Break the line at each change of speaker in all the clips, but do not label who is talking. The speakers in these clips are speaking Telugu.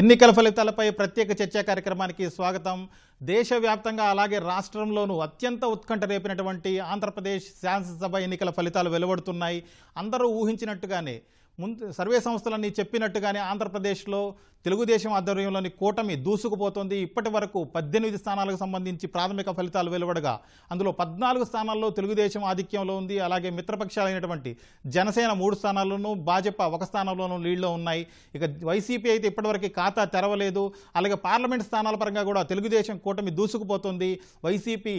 ఎన్నికల ఫలితాలపై ప్రత్యేక చర్చా కార్యక్రమానికి స్వాగతం దేశవ్యాప్తంగా అలాగే రాష్ట్రంలోనూ అత్యంత ఉత్కంఠ రేపినటువంటి ఆంధ్రప్రదేశ్ శాసనసభ ఎన్నికల ఫలితాలు వెలువడుతున్నాయి అందరూ ఊహించినట్టుగానే ముందు సర్వే సంస్థలన్నీ చెప్పినట్టుగానే ఆంధ్రప్రదేశ్లో తెలుగుదేశం ఆధ్వర్యంలోని కూటమి దూసుకుపోతుంది ఇప్పటి వరకు పద్దెనిమిది స్థానాలకు సంబంధించి ప్రాథమిక ఫలితాలు వెలువడగా అందులో పద్నాలుగు స్థానాల్లో తెలుగుదేశం ఆధిక్యంలో ఉంది అలాగే మిత్రపక్షాలైనటువంటి జనసేన మూడు స్థానాల్లోనూ భాజపా ఒక స్థానంలోనూ లీడ్లో ఉన్నాయి ఇక వైసీపీ అయితే ఇప్పటివరకు ఖాతా తెరవలేదు అలాగే పార్లమెంట్ స్థానాల పరంగా కూడా తెలుగుదేశం కూటమి దూసుకుపోతుంది వైసీపీ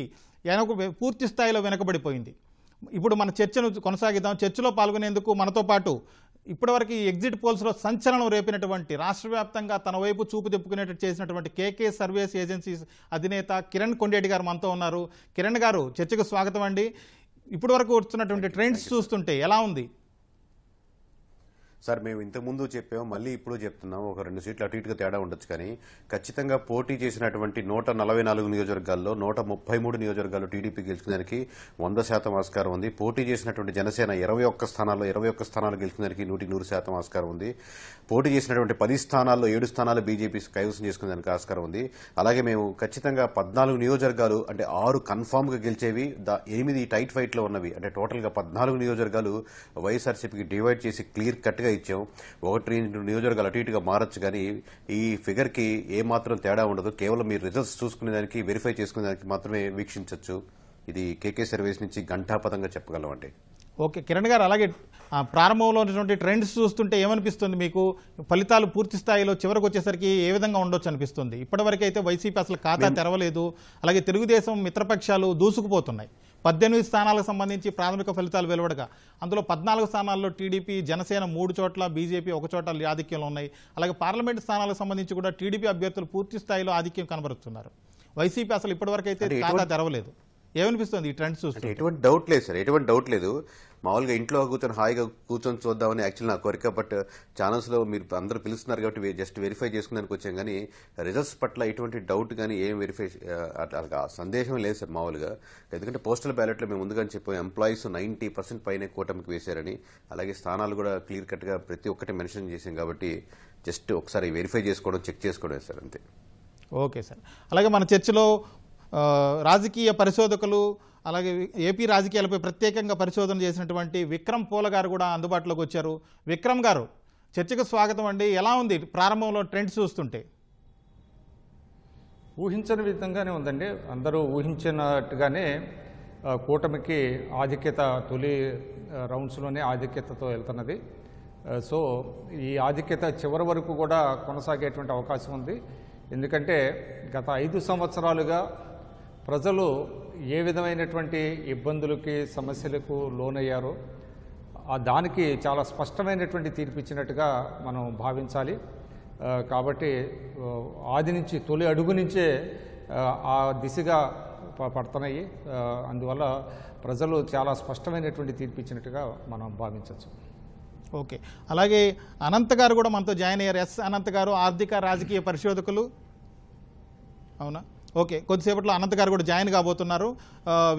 వెనక పూర్తి స్థాయిలో వెనకబడిపోయింది ఇప్పుడు మన చర్చను కొనసాగిద్దాం చర్చలో పాల్గొనేందుకు మనతో పాటు ఇప్పటివరకు ఈ ఎగ్జిట్ పోల్స్లో సంచలనం రేపినటువంటి రాష్ట్ర వ్యాప్తంగా తన వైపు చూపు తిప్పుకునేట్టు చేసినటువంటి కేకే సర్వీస్ ఏజెన్సీస్ అధినేత కిరణ్ కొండేటి గారు మనతో ఉన్నారు కిరణ్ గారు చర్చకు స్వాగతం అండి ఇప్పటివరకు వస్తున్నటువంటి ట్రెండ్స్ చూస్తుంటే ఎలా ఉంది
సార్ మేము ఇంతకుముందు చెప్పాము మళ్ళీ ఇప్పుడు చెప్తున్నాం ఒక రెండు సీట్లు అటు ఇటుగా తేడా ఉండొచ్చు కానీ ఖచ్చితంగా పోటీ చేసినటువంటి నూట నలభై నాలుగు నియోజకవర్గాల్లో నూట ముప్పై మూడు నియోజకవర్గాల్లో టీడీపీ గెలుచుకునేందుకు వంద శాతం ఆస్కారం ఉంది పోటీ చేసినటువంటి జనసేన ఇరవై ఒక్క స్థానాల్లో ఇరవై ఒక్క స్థానాలు గెలుచుకునేందుకు నూటి నూరు శాతం ఆస్కారం ఉంది పోటీ చేసినటువంటి పది స్థానాల్లో ఏడు స్థానాలు బీజేపీ కైవసం చేసుకునేందుకు ఆస్కారం ఉంది అలాగే మేము ఖచ్చితంగా పద్నాలుగు నియోజకవర్గాలు అంటే ఆరు కన్ఫామ్గా గెలిచేవి ఎనిమిది టైట్ ఫైట్లో ఉన్నవి అంటే టోటల్గా పద్నాలుగు నియోజకవర్గాలు వైఎస్ఆర్సీపీకి డివైడ్ చేసి క్లియర్ కట్గా ఇచ్చాం ఒకటి రెండు నియోజకవర్గాలు అటు ఇటుగా మారచ్చు కానీ ఈ ఫిగర్కి ఏమాత్రం తేడా ఉండదు కేవలం మీరు రిజల్ట్స్ చూసుకునే దానికి వెరిఫై చేసుకునే దానికి మాత్రమే వీక్షించవచ్చు ఇది కేకే సర్వీస్ నుంచి ఘంటాపదంగా చెప్పగలం అండి
ఓకే కిరణ్ గారు అలాగే ప్రారంభంలో ఉన్నటువంటి ట్రెండ్స్ చూస్తుంటే ఏమనిపిస్తుంది మీకు ఫలితాలు పూర్తి స్థాయిలో చివరికి వచ్చేసరికి ఏ విధంగా ఉండొచ్చు అనిపిస్తుంది ఇప్పటివరకు అయితే వైసీపీ అసలు ఖాతా తెరవలేదు అలాగే తెలుగుదేశం మిత్రపక్షాలు దూసుకుపోతున్నాయి పద్దెనిమిది స్థానాలకు సంబంధించి ప్రాథమిక ఫలితాలు వెలువడగా అందులో పద్నాలుగు స్థానాల్లో టీడీపీ జనసేన మూడు చోట్ల బీజేపీ ఒక చోట ఆధిక్యంలో ఉన్నాయి అలాగే పార్లమెంటు స్థానాలకు సంబంధించి కూడా టీడీపీ అభ్యర్థులు పూర్తి స్థాయిలో ఆధిక్యం కనబరుస్తున్నారు వైసీపీ అసలు ఇప్పటివరకు అయితే ఖాతా తెరవలేదు
ఏమనిపిస్తుంది ఈ ట్రెండ్ చూస్తే ఎటువంటి డౌట్ లేదు సార్ ఎటువంటి డౌట్ లేదు మామూలుగా ఇంట్లో కూర్చొని హాయిగా కూర్చొని చూద్దామని యాక్చువల్ నా కోరిక బట్ ఛానల్స్లో మీరు అందరూ పిలుస్తున్నారు కాబట్టి జస్ట్ వెరిఫై చేసుకున్నానికి వచ్చాం కానీ రిజల్ట్స్ పట్ల ఎటువంటి డౌట్ కానీ ఏం వెరిఫై అట్లా సందేశం లేదు సార్ మామూలుగా ఎందుకంటే పోస్టల్ బ్యాలెట్లో మేము ముందుగానే చెప్పాం ఎంప్లాయీస్ నైంటీ పర్సెంట్ పైన కూటమికి వేశారని అలాగే స్థానాలు కూడా క్లియర్ కట్గా ప్రతి ఒక్కటి మెన్షన్ చేసాం కాబట్టి జస్ట్ ఒకసారి వెరిఫై చేసుకోవడం చెక్ చేసుకోవడం సార్ అంతే
ఓకే సార్ అలాగే మన చర్చలో రాజకీయ పరిశోధకులు అలాగే ఏపీ రాజకీయాలపై ప్రత్యేకంగా పరిశోధన చేసినటువంటి విక్రమ్ పూల గారు కూడా అందుబాటులోకి వచ్చారు విక్రమ్ గారు చర్చకు స్వాగతం అండి ఎలా ఉంది ప్రారంభంలో ట్రెండ్ చూస్తుంటే ఊహించని
విధంగానే ఉందండి అందరూ ఊహించినట్టుగానే కూటమికి ఆధిక్యత తొలి రౌండ్స్లోనే ఆధిక్యతతో వెళ్తున్నది సో ఈ ఆధిక్యత చివరి వరకు కూడా కొనసాగేటువంటి అవకాశం ఉంది ఎందుకంటే గత ఐదు సంవత్సరాలుగా ప్రజలు ఏ విధమైనటువంటి ఇబ్బందులకి సమస్యలకు లోనయ్యారో దానికి చాలా స్పష్టమైనటువంటి తీర్పు ఇచ్చినట్టుగా మనం భావించాలి కాబట్టి ఆది నుంచి తొలి అడుగు నుంచే ఆ దిశగా పడుతున్నాయి అందువల్ల ప్రజలు చాలా స్పష్టమైనటువంటి తీర్పు
ఇచ్చినట్టుగా మనం భావించవచ్చు ఓకే అలాగే అనంత్ గారు కూడా మనతో జాయిన్ అయ్యారు ఎస్ అనంత్ గారు ఆర్థిక రాజకీయ పరిశోధకులు అవునా ఓకే కొద్దిసేపట్లో అనంత్ గారు కూడా జాయిన్ కాబోతున్నారు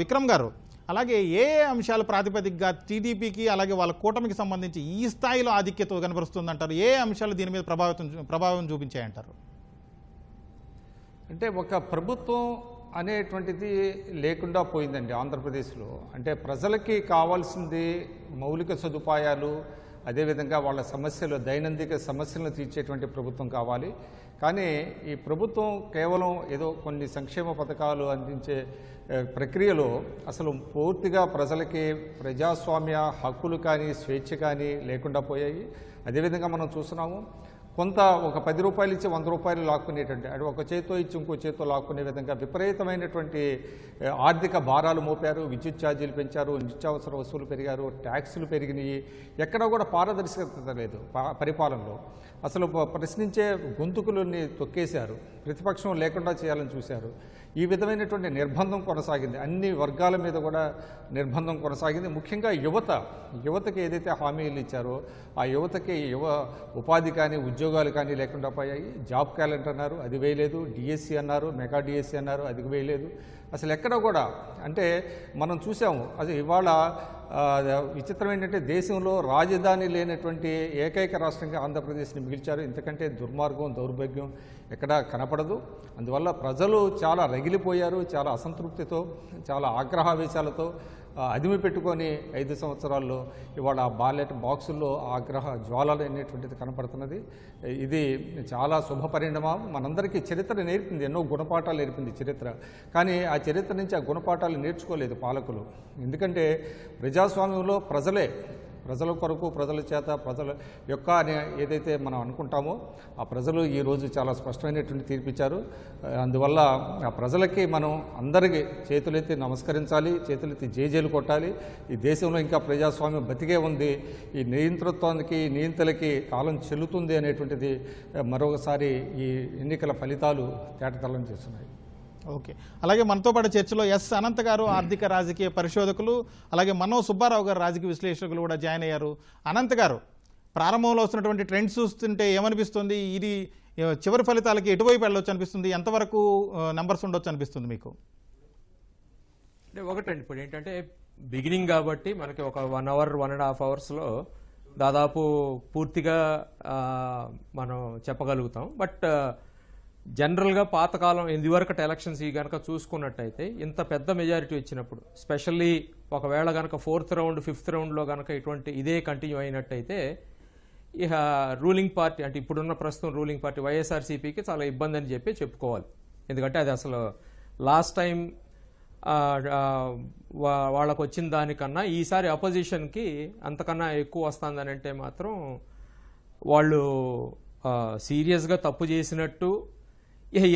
విక్రమ్ గారు అలాగే ఏ అంశాలు ప్రాతిపదికగా టీడీపీకి అలాగే వాళ్ళ కూటమికి సంబంధించి ఈ స్థాయిలో ఆధిక్యత కనబరుస్తుందంటారు ఏ అంశాలు దీని మీద ప్రభావితం ప్రభావం చూపించాయంటారు అంటే ఒక ప్రభుత్వం
అనేటువంటిది లేకుండా పోయిందండి ఆంధ్రప్రదేశ్లో అంటే ప్రజలకి కావాల్సింది మౌలిక సదుపాయాలు అదేవిధంగా వాళ్ళ సమస్యలు దైనందిక సమస్యలను తీర్చేటువంటి ప్రభుత్వం కావాలి కానీ ఈ ప్రభుత్వం కేవలం ఏదో కొన్ని సంక్షేమ పథకాలు అందించే ప్రక్రియలో అసలు పూర్తిగా ప్రజలకి ప్రజాస్వామ్య హక్కులు కానీ స్వేచ్ఛ కానీ లేకుండా పోయాయి అదేవిధంగా మనం చూస్తున్నాము కొంత ఒక పది రూపాయలు ఇచ్చి వంద రూపాయలు లాక్కునేటువంటి అటు ఒక చేతితో ఇచ్చి ఇంకో చేతితో లాక్కునే విధంగా విపరీతమైనటువంటి ఆర్థిక భారాలు మోపారు విద్యుత్ ఛార్జీలు పెంచారు నిత్యావసర వసూలు పెరిగారు ట్యాక్సులు పెరిగినాయి ఎక్కడా కూడా పారదర్శకత లేదు పరిపాలనలో అసలు ప్రశ్నించే గొంతుకులని తొక్కేశారు ప్రతిపక్షం లేకుండా చేయాలని చూశారు ఈ విధమైనటువంటి నిర్బంధం కొనసాగింది అన్ని వర్గాల మీద కూడా నిర్బంధం కొనసాగింది ముఖ్యంగా యువత యువతకి ఏదైతే హామీలు ఇచ్చారో ఆ యువతకి యువ ఉపాధి కానీ ఉద్యోగాలు కానీ లేకుండా పోయాయి జాబ్ క్యాలెంటర్ అన్నారు అది వేయలేదు డిఎస్సి అన్నారు మెగా డిఎస్సి అన్నారు అది వేయలేదు అసలు ఎక్కడ కూడా అంటే మనం చూసాము అది ఇవాళ విచిత్రం ఏంటంటే దేశంలో రాజధాని లేనటువంటి ఏకైక రాష్ట్రంగా ఆంధ్రప్రదేశ్ని మిగిల్చారు ఎందుకంటే దుర్మార్గం దౌర్భాగ్యం ఎక్కడా కనపడదు అందువల్ల ప్రజలు చాలా రగిలిపోయారు చాలా అసంతృప్తితో చాలా ఆగ్రహావేశాలతో అదిమి పెట్టుకొని ఐదు సంవత్సరాల్లో ఇవాళ ఆ బాలెట్ బాక్సుల్లో గ్రహ జ్వాలలు అనేటువంటిది కనపడుతున్నది ఇది చాలా శుభ పరిణామం మనందరికీ చరిత్ర నేర్పింది ఎన్నో గుణపాఠాలు నేర్పింది చరిత్ర కానీ ఆ చరిత్ర నుంచి ఆ గుణపాఠాలు నేర్చుకోలేదు పాలకులు ఎందుకంటే ప్రజాస్వామ్యంలో ప్రజలే ప్రజల కొరకు ప్రజల చేత ప్రజల యొక్క ఏదైతే మనం అనుకుంటామో ఆ ప్రజలు ఈరోజు చాలా స్పష్టమైనటువంటి తీర్పిచ్చారు అందువల్ల ఆ ప్రజలకి మనం అందరికీ చేతులెత్తి నమస్కరించాలి చేతులెత్తి జేజేలు కొట్టాలి ఈ దేశంలో ఇంకా ప్రజాస్వామ్యం బతికే ఉంది ఈ నియంతృత్వానికి నియంతలకి కాలం చెల్లుతుంది అనేటువంటిది
మరొకసారి ఈ ఎన్నికల ఫలితాలు తేటతలం చేస్తున్నాయి ఓకే అలాగే మనతో పాటు చర్చలో ఎస్ అనంత గారు ఆర్థిక రాజకీయ పరిశోధకులు అలాగే మనో సుబ్బారావు గారు రాజకీయ విశ్లేషకులు కూడా జాయిన్ అయ్యారు అనంత గారు ప్రారంభంలో వస్తున్నటువంటి ట్రెండ్స్ చూస్తుంటే ఏమనిపిస్తుంది ఇది చివరి ఫలితాలకి ఎటువైపు వెళ్ళవచ్చు అనిపిస్తుంది ఎంతవరకు నెంబర్స్ ఉండొచ్చు అనిపిస్తుంది మీకు
అంటే ఒకటండి ఇప్పుడు ఏంటంటే బిగినింగ్ కాబట్టి మనకి ఒక one hour one and half అవర్స్లో దాదాపు పూర్తిగా మనం చెప్పగలుగుతాం బట్ జనరల్గా పాతకాలం వరకు ఎలక్షన్స్ ఈ కనుక చూసుకున్నట్టయితే ఇంత పెద్ద మెజారిటీ వచ్చినప్పుడు స్పెషల్లీ ఒకవేళ కనుక ఫోర్త్ రౌండ్ ఫిఫ్త్ రౌండ్లో కనుక ఇటువంటి ఇదే కంటిన్యూ అయినట్టయితే ఇక రూలింగ్ పార్టీ అంటే ఇప్పుడున్న ప్రస్తుతం రూలింగ్ పార్టీ వైఎస్ఆర్సీపీకి చాలా ఇబ్బంది అని చెప్పి చెప్పుకోవాలి ఎందుకంటే అది అసలు లాస్ట్ టైం వాళ్ళకు వచ్చిన దానికన్నా ఈసారి అపోజిషన్కి అంతకన్నా ఎక్కువ వస్తుందని అంటే మాత్రం వాళ్ళు సీరియస్గా తప్పు చేసినట్టు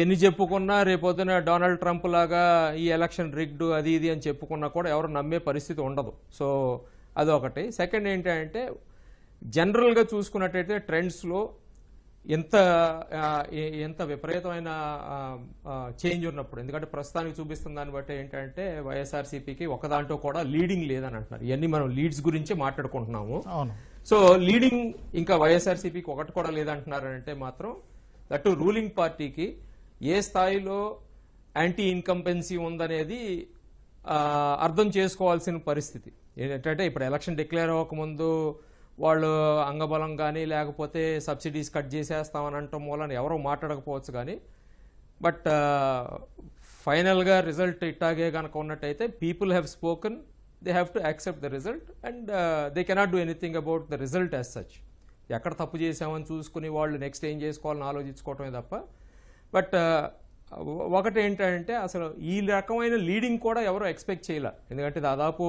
ఎన్ని చెప్పుకున్నా రేపొద్దున డొనాల్డ్ ట్రంప్ లాగా ఈ ఎలక్షన్ రిగ్డ్ అది ఇది అని చెప్పుకున్నా కూడా ఎవరు నమ్మే పరిస్థితి ఉండదు సో అదొకటి సెకండ్ ఏంటంటే జనరల్గా చూసుకున్నట్టయితే ట్రెండ్స్లో ఎంత ఎంత విపరీతమైన చేంజ్ ఉన్నప్పుడు ఎందుకంటే ప్రస్తుతానికి చూపిస్తున్న దాన్ని బట్టి ఏంటంటే వైఎస్ఆర్సీపీకి ఒక దాంట్లో కూడా లీడింగ్ లేదని అంటున్నారు ఇవన్నీ మనం లీడ్స్ గురించి మాట్లాడుకుంటున్నాము సో లీడింగ్ ఇంకా వైఎస్ఆర్సీపీకి ఒకటి కూడా లేదంటున్నారంటే మాత్రం దట్టు రూలింగ్ పార్టీకి ఏ స్థాయిలో యాంటీ ఇన్కంపెన్సీ ఉందనేది అర్థం చేసుకోవాల్సిన పరిస్థితి ఏంటంటే ఇప్పుడు ఎలక్షన్ డిక్లేర్ అవ్వకముందు వాళ్ళు అంగబలం కానీ లేకపోతే సబ్సిడీస్ కట్ చేసేస్తామని అంటాం మూలన ఎవరో మాట్లాడకపోవచ్చు కానీ బట్ ఫైనల్గా రిజల్ట్ ఇట్టాగే కనుక ఉన్నట్టయితే people have spoken they have to accept the result and they cannot do anything about the result as such ఎక్కడ తప్పు చేసామని చూసుకుని వాళ్ళు నెక్స్ట్ ఏం చేసుకోవాలని ఆలోచించుకోవటమే తప్ప బట్ ఒకటి ఏంటంటే అసలు ఈ రకమైన లీడింగ్ కూడా ఎవరు ఎక్స్పెక్ట్ చేయలే ఎందుకంటే దాదాపు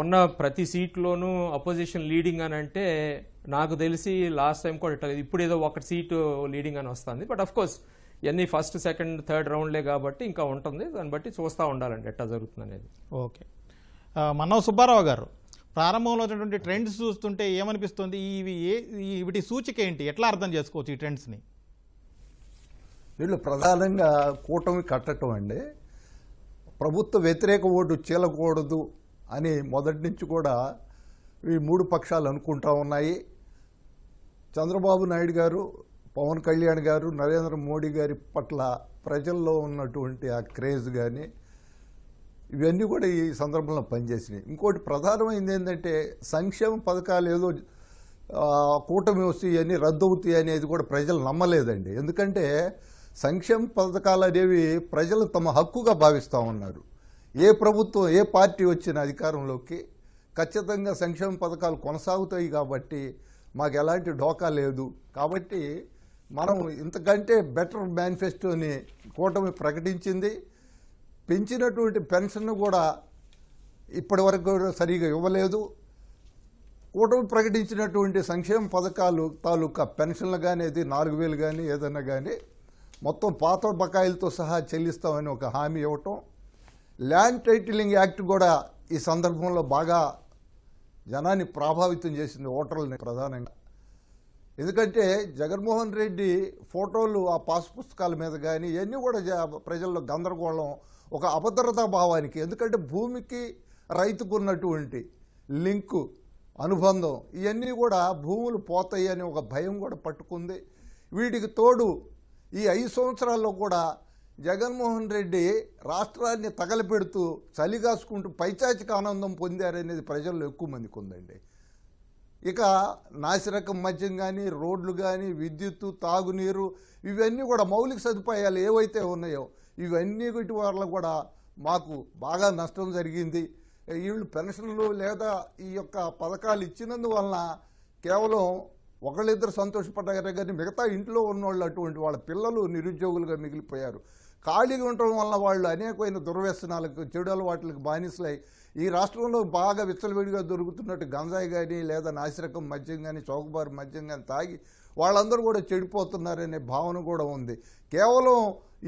ఉన్న ప్రతి సీట్లోనూ అపోజిషన్ లీడింగ్ అని అంటే నాకు తెలిసి లాస్ట్ టైం కూడా ఇట్లా ఇప్పుడు ఏదో ఒక సీటు లీడింగ్ అని వస్తుంది బట్ అఫ్ కోర్స్ ఇవన్నీ ఫస్ట్ సెకండ్ థర్డ్ రౌండ్లే కాబట్టి ఇంకా ఉంటుంది
దాన్ని బట్టి చూస్తూ ఉండాలండి ఎట్లా జరుగుతుంది అనేది ఓకే మనో సుబ్బారావు గారు ప్రారంభంలో ఉన్నటువంటి ట్రెండ్స్ చూస్తుంటే ఏమనిపిస్తుంది ఇవి ఏ వీటి సూచిక ఏంటి ఎట్లా అర్థం చేసుకోవచ్చు ఈ ట్రెండ్స్ని
వీళ్ళు ప్రధానంగా కూటమి కట్టడం అండి ప్రభుత్వ వ్యతిరేక ఓటు చీలకూడదు అని మొదటి నుంచి కూడా ఈ మూడు పక్షాలు అనుకుంటా ఉన్నాయి చంద్రబాబు నాయుడు గారు పవన్ కళ్యాణ్ గారు నరేంద్ర మోడీ గారి పట్ల ప్రజల్లో ఉన్నటువంటి ఆ క్రేజ్ కానీ ఇవన్నీ కూడా ఈ సందర్భంలో పనిచేసినాయి ఇంకోటి ప్రధానమైంది ఏంటంటే సంక్షేమ పథకాలు ఏదో కూటమి వస్తాయి ఇవన్నీ రద్దు అవుతాయి అనేది కూడా ప్రజలు నమ్మలేదండి ఎందుకంటే సంక్షేమ పథకాలు అనేవి ప్రజలు తమ హక్కుగా భావిస్తూ ఉన్నారు ఏ ప్రభుత్వం ఏ పార్టీ వచ్చిన అధికారంలోకి ఖచ్చితంగా సంక్షేమ పథకాలు కొనసాగుతాయి కాబట్టి మాకు ఎలాంటి ఢోకా లేదు కాబట్టి మనం ఇంతకంటే బెటర్ మేనిఫెస్టోని కూటమి ప్రకటించింది పెంచినటువంటి పెన్షన్ కూడా ఇప్పటి వరకు సరిగా ఇవ్వలేదు కూటమి ప్రకటించినటువంటి సంక్షేమ పథకాలు తాలూకా పెన్షన్లు కానీ అది నాలుగు వేలు కానీ ఏదైనా కానీ మొత్తం పాత బకాయిలతో సహా చెల్లిస్తామని ఒక హామీ ఇవ్వటం ల్యాండ్ టైటిలింగ్ యాక్ట్ కూడా ఈ సందర్భంలో బాగా జనాన్ని ప్రభావితం చేసింది ఓటర్లని ప్రధానంగా ఎందుకంటే జగన్మోహన్ రెడ్డి ఫోటోలు ఆ పాస్ పుస్తకాల మీద కానీ ఇవన్నీ కూడా ప్రజల్లో గందరగోళం ఒక అభద్రతా భావానికి ఎందుకంటే భూమికి రైతుకు ఉన్నటువంటి లింకు అనుబంధం ఇవన్నీ కూడా భూములు పోతాయి అని ఒక భయం కూడా పట్టుకుంది వీటికి తోడు ఈ ఐదు సంవత్సరాల్లో కూడా జగన్మోహన్ రెడ్డి రాష్ట్రాన్ని తగలపెడుతూ చలిగాసుకుంటూ పైచాచిక ఆనందం పొందారనేది ప్రజల్లో ఎక్కువ మందికి ఉందండి ఇక నాసిరకం మద్యం కానీ రోడ్లు కానీ విద్యుత్తు తాగునీరు ఇవన్నీ కూడా మౌలిక సదుపాయాలు ఏవైతే ఉన్నాయో ఇవన్నీ వల్ల కూడా మాకు బాగా నష్టం జరిగింది వీళ్ళు పెన్షన్లు లేదా ఈ యొక్క పథకాలు ఇచ్చినందువలన కేవలం ఒకళ్ళిద్దరు సంతోషపడ్డారే కానీ మిగతా ఇంట్లో ఉన్నవాళ్ళు అటువంటి వాళ్ళ పిల్లలు నిరుద్యోగులుగా మిగిలిపోయారు ఖాళీగా ఉండటం వల్ల వాళ్ళు అనేకమైన దుర్వ్యసనాలకు చెడు అలవాట్లకు బానిసలై ఈ రాష్ట్రంలో బాగా విచ్చలవిడిగా దొరుకుతున్నట్టు గంజాయి కానీ లేదా నాసిరకం మద్యం కానీ చౌకబారు మద్యం కానీ తాగి వాళ్ళందరూ కూడా చెడిపోతున్నారనే భావన కూడా ఉంది కేవలం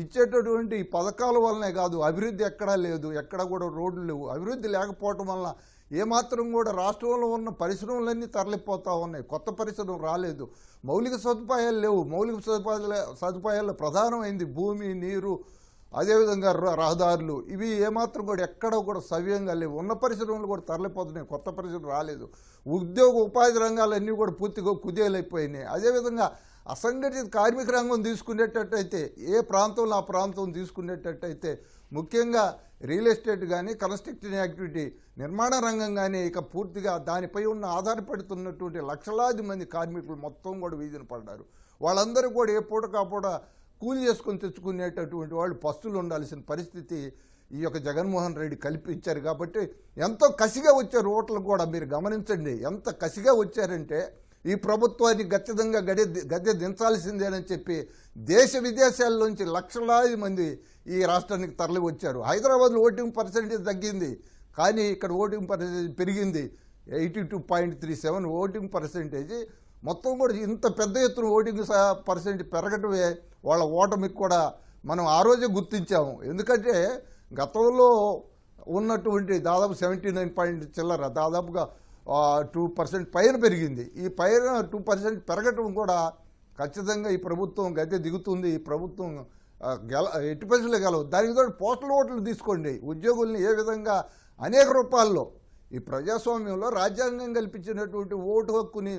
ఇచ్చేటటువంటి పథకాల వల్లనే కాదు అభివృద్ధి ఎక్కడా లేదు ఎక్కడా కూడా రోడ్లు లేవు అభివృద్ధి లేకపోవటం వల్ల ఏమాత్రం కూడా రాష్ట్రంలో ఉన్న పరిశ్రమలన్నీ తరలిపోతూ ఉన్నాయి కొత్త పరిశ్రమ రాలేదు మౌలిక సదుపాయాలు లేవు మౌలిక సదుపాయాల సదుపాయాల్లో ప్రధానమైంది భూమి నీరు అదేవిధంగా రహదారులు ఇవి ఏమాత్రం కూడా ఎక్కడ కూడా సవ్యంగా లేవు ఉన్న పరిశ్రమలు కూడా తరలిపోతున్నాయి కొత్త పరిశ్రమ రాలేదు ఉద్యోగ ఉపాధి రంగాలన్నీ కూడా పూర్తిగా కుదేలైపోయినాయి అదేవిధంగా అసంఘటిత కార్మిక రంగం తీసుకునేటట్టయితే ఏ ప్రాంతంలో ఆ ప్రాంతం తీసుకునేటట్టయితే ముఖ్యంగా రియల్ ఎస్టేట్ కానీ కన్స్ట్రక్షన్ యాక్టివిటీ నిర్మాణ రంగం కానీ ఇక పూర్తిగా దానిపై ఉన్న ఆధారపడుతున్నటువంటి లక్షలాది మంది కార్మికులు మొత్తం కూడా వీధిన పడ్డారు వాళ్ళందరూ కూడా ఏ పూట కాపూట కూలి చేసుకొని తెచ్చుకునేటటువంటి వాళ్ళు పస్తులు ఉండాల్సిన పరిస్థితి ఈ యొక్క జగన్మోహన్ రెడ్డి కల్పించారు కాబట్టి ఎంతో కసిగా వచ్చారు ఓట్లు కూడా మీరు గమనించండి ఎంత కసిగా వచ్చారంటే ఈ ప్రభుత్వాన్ని ఖచ్చితంగా గడి గద్దె దించాల్సిందేనని చెప్పి దేశ విదేశాల నుంచి లక్షలాది మంది ఈ రాష్ట్రానికి తరలి వచ్చారు హైదరాబాద్లో ఓటింగ్ పర్సంటేజ్ తగ్గింది కానీ ఇక్కడ ఓటింగ్ పర్సంటేజ్ పెరిగింది eighty two point three seven voting percentage మొత్తం కూడా ఇంత పెద్ద ఎత్తున ఓటింగ్ పర్సెంట్ పెరగటమే వాళ్ళ ఓటమికి కూడా మనం ఆ రోజే గుర్తించాము ఎందుకంటే గతంలో ఉన్నటువంటి దాదాపు సెవెంటీ నైన్ పాయింట్ చిల్లర దాదాపుగా టూ పర్సెంట్ పైన పెరిగింది ఈ పైన టూ పర్సెంట్ పెరగటం కూడా ఖచ్చితంగా ఈ ప్రభుత్వం గద్దె దిగుతుంది ఈ ప్రభుత్వం గెల ఎట్టి పరిస్థితులు గెలవు దానికి తోడు పోస్టల్ ఓట్లు తీసుకోండి ఉద్యోగుల్ని ఏ విధంగా అనేక రూపాల్లో ఈ ప్రజాస్వామ్యంలో రాజ్యాంగం కల్పించినటువంటి ఓటు హక్కుని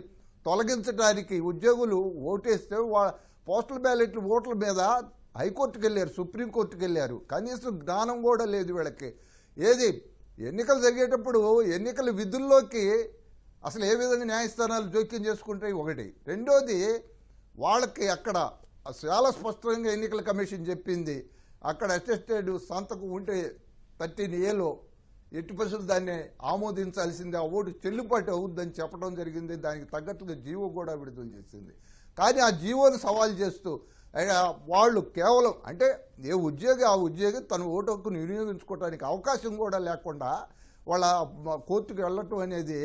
తొలగించడానికి ఉద్యోగులు ఓటేస్తే వా పోస్టల్ బ్యాలెట్లు ఓట్ల మీద హైకోర్టుకు వెళ్ళారు సుప్రీంకోర్టుకు వెళ్ళారు కనీసం జ్ఞానం కూడా లేదు వీళ్ళకి ఏది ఎన్నికలు జరిగేటప్పుడు ఎన్నికల విధుల్లోకి అసలు ఏ విధంగా న్యాయస్థానాలు జోక్యం చేసుకుంటాయి ఒకటి రెండోది వాళ్ళకి అక్కడ చాలా స్పష్టంగా ఎన్నికల కమిషన్ చెప్పింది అక్కడ అసిస్టెడ్ సంతకు ఉంటే థర్టీన్ ఏలో ఎట్టి పరిస్థితులు దాన్ని ఆమోదించాల్సింది ఆ ఓటు చెల్లుబాటు అవుద్దని చెప్పడం జరిగింది దానికి తగ్గట్టుగా జీవో కూడా విడుదల చేసింది కానీ ఆ జీవోను సవాల్ చేస్తూ వాళ్ళు కేవలం అంటే ఏ ఉద్యోగి ఆ ఉద్యోగి తన ఓటు హక్కును వినియోగించుకోవడానికి అవకాశం కూడా లేకుండా వాళ్ళ కోర్టుకు వెళ్ళటం అనేది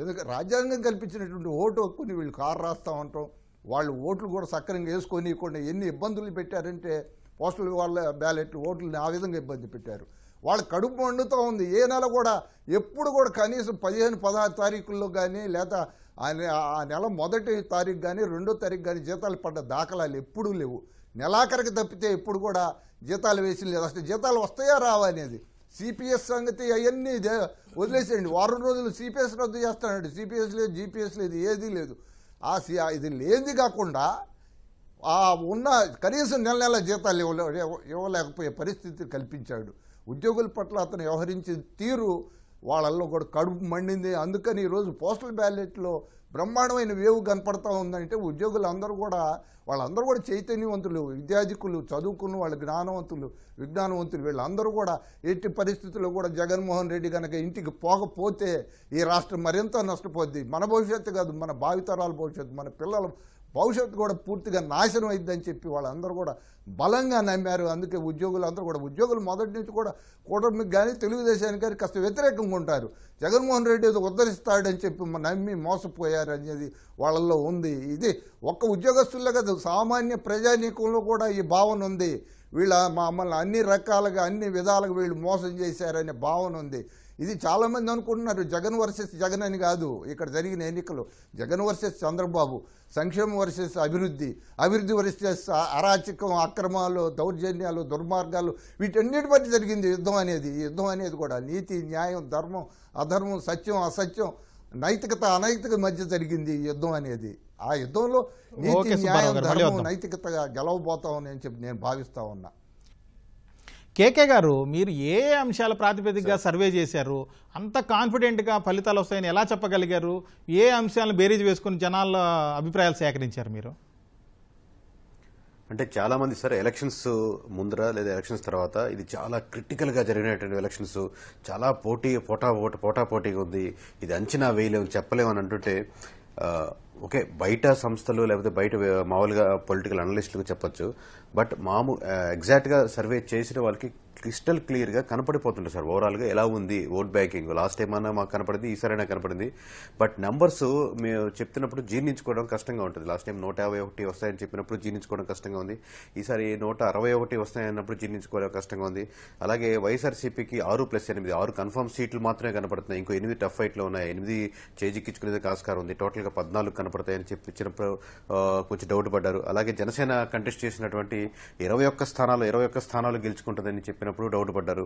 ఎందుకు రాజ్యాంగం కల్పించినటువంటి ఓటు హక్కుని వీళ్ళు కారు రాస్తా ఉంటాం వాళ్ళు ఓట్లు కూడా సక్రంగా వేసుకొని ఎన్ని ఇబ్బందులు పెట్టారంటే పోస్టల్ వాళ్ళ బ్యాలెట్లు ఓట్లని ఆ విధంగా ఇబ్బంది పెట్టారు వాళ్ళ కడుపు వండుతూ ఉంది ఏ నెల కూడా ఎప్పుడు కూడా కనీసం పదిహేను పదహారు తారీఖుల్లో కానీ లేదా ఆయన ఆ నెల మొదటి తారీఖు కానీ రెండో తారీఖు కానీ జీతాలు పడ్డ దాఖలాలు ఎప్పుడూ లేవు నెలాఖరికి తప్పితే ఎప్పుడు కూడా జీతాలు వేసి లేదు అసలు జీతాలు వస్తాయా రావా అనేది సిపిఎస్ సంగతి అవన్నీ వదిలేసేయండి వారం రోజులు సిపిఎస్ రద్దు చేస్తానండి సిపిఎస్ లేదు జీపీఎస్ లేదు ఏదీ లేదు ఆ ఇది లేనిది కాకుండా ఆ ఉన్న కనీసం నెల నెల జీతాలు ఇవ్వలే ఇవ్వలేకపోయే పరిస్థితి కల్పించాడు ఉద్యోగుల పట్ల అతను వ్యవహరించిన తీరు వాళ్ళల్లో కూడా కడుపు మండింది అందుకని ఈరోజు పోస్టల్ బ్యాలెట్లో బ్రహ్మాండమైన వేవు కనపడతా ఉందంటే ఉద్యోగులు అందరూ కూడా వాళ్ళందరూ కూడా చైతన్యవంతులు విద్యాధికులు చదువుకున్న వాళ్ళు జ్ఞానవంతులు విజ్ఞానవంతులు వీళ్ళందరూ కూడా ఎట్టి పరిస్థితుల్లో కూడా జగన్మోహన్ రెడ్డి కనుక ఇంటికి పోకపోతే ఈ రాష్ట్రం మరింత నష్టపోద్ది మన భవిష్యత్తు కాదు మన భావితరాల భవిష్యత్తు మన పిల్లల భవిష్యత్తు కూడా పూర్తిగా నాశనం అయిద్దని చెప్పి వాళ్ళందరూ కూడా బలంగా నమ్మారు అందుకే ఉద్యోగులు అందరూ కూడా ఉద్యోగులు మొదటి నుంచి కూడా కూటమికి కానీ తెలుగుదేశానికి కానీ కాస్త వ్యతిరేకంగా ఉంటారు జగన్మోహన్ రెడ్డి ఏదో ఉద్ధరిస్తాడని చెప్పి నమ్మి మోసపోయారు అనేది వాళ్ళల్లో ఉంది ఇది ఒక్క ఉద్యోగస్తుల్లో కదా సామాన్య ప్రజానీకంలో కూడా ఈ భావన ఉంది వీళ్ళ మమ్మల్ని అన్ని రకాలుగా అన్ని విధాలుగా వీళ్ళు మోసం చేశారనే భావన ఉంది ఇది చాలామంది అనుకుంటున్నారు జగన్ వర్సెస్ జగన్ అని కాదు ఇక్కడ జరిగిన ఎన్నికలు జగన్ వర్సెస్ చంద్రబాబు సంక్షేమం వర్సెస్ అభివృద్ధి అభివృద్ధి వర్సెస్ అరాచకం అక్రమాలు దౌర్జన్యాలు దుర్మార్గాలు వీటన్నిటి బట్టి జరిగింది యుద్ధం అనేది యుద్ధం అనేది కూడా నీతి న్యాయం ధర్మం అధర్మం సత్యం అసత్యం నైతికత అనైతిక మధ్య జరిగింది యుద్ధం అనేది ఆ యుద్ధంలో నీతి న్యాయం ధర్మం నైతికతగా గెలవబోతామని చెప్పి నేను భావిస్తా ఉన్నా కేకే
గారు మీరు ఏ అంశాల ప్రాతిపదికగా సర్వే చేశారు అంత కాన్ఫిడెంట్గా ఫలితాలు వస్తాయని ఎలా చెప్పగలిగారు ఏ అంశాలను బేరీజ్ వేసుకుని జనాల అభిప్రాయాలు సేకరించారు మీరు
అంటే చాలామంది సార్ ఎలక్షన్స్ ముందర లేదా ఎలక్షన్స్ తర్వాత ఇది చాలా క్రిటికల్గా జరిగినటువంటి ఎలక్షన్స్ చాలా పోటీ పోటా పోటా పోటీగా ఉంది ఇది అంచనా వేయలేము చెప్పలేము అని అంటుంటే ఓకే బయట సంస్థలు లేకపోతే బయట మామూలుగా పొలిటికల్ అనలిస్టులకు చెప్పొచ్చు బట్ మాము ఎగ్జాక్ట్గా సర్వే చేసిన వాళ్ళకి క్రిస్టల్ క్లియర్గా కనపడిపోతుంటారు సార్ ఓవరాల్గా ఎలా ఉంది ఓట్ బ్యాంకింగ్ లాస్ట్ టైం అన్నా మాకు కనపడింది ఈసారైనా కనపడింది బట్ నెంబర్స్ మేము చెప్తున్నప్పుడు జీర్ణించుకోవడం కష్టంగా ఉంటుంది లాస్ట్ టైం నూట యాభై ఒకటి వస్తాయని చెప్పినప్పుడు జీర్ణించుకోవడం కష్టంగా ఉంది ఈసారి నూట అరవై ఒకటి వస్తాయన్నప్పుడు జీర్ణించుకోవడం కష్టంగా ఉంది అలాగే వైఎస్ఆర్సీపీకి ఆరు ప్లస్ ఎనిమిది ఆరు కన్ఫర్మ్ సీట్లు మాత్రమే కనపడుతున్నాయి ఇంకో ఎనిమిది టఫ్ ఫైట్లో ఉన్నాయి ఎనిమిది చేజిక్కించుకునేది ఆస్కారం ఉంది టోటల్గా పద్నాలుగు కనపడతాయని చెప్పి ఇచ్చినప్పుడు కొంచెం డౌట్ పడ్డారు అలాగే జనసేన కంటెస్ట్ చేసినటువంటి కాబట్టి ఇరవై ఒక్క స్థానాలు ఇరవై ఒక్క స్థానాలు గెలుచుకుంటుందని చెప్పినప్పుడు డౌట్ పడ్డారు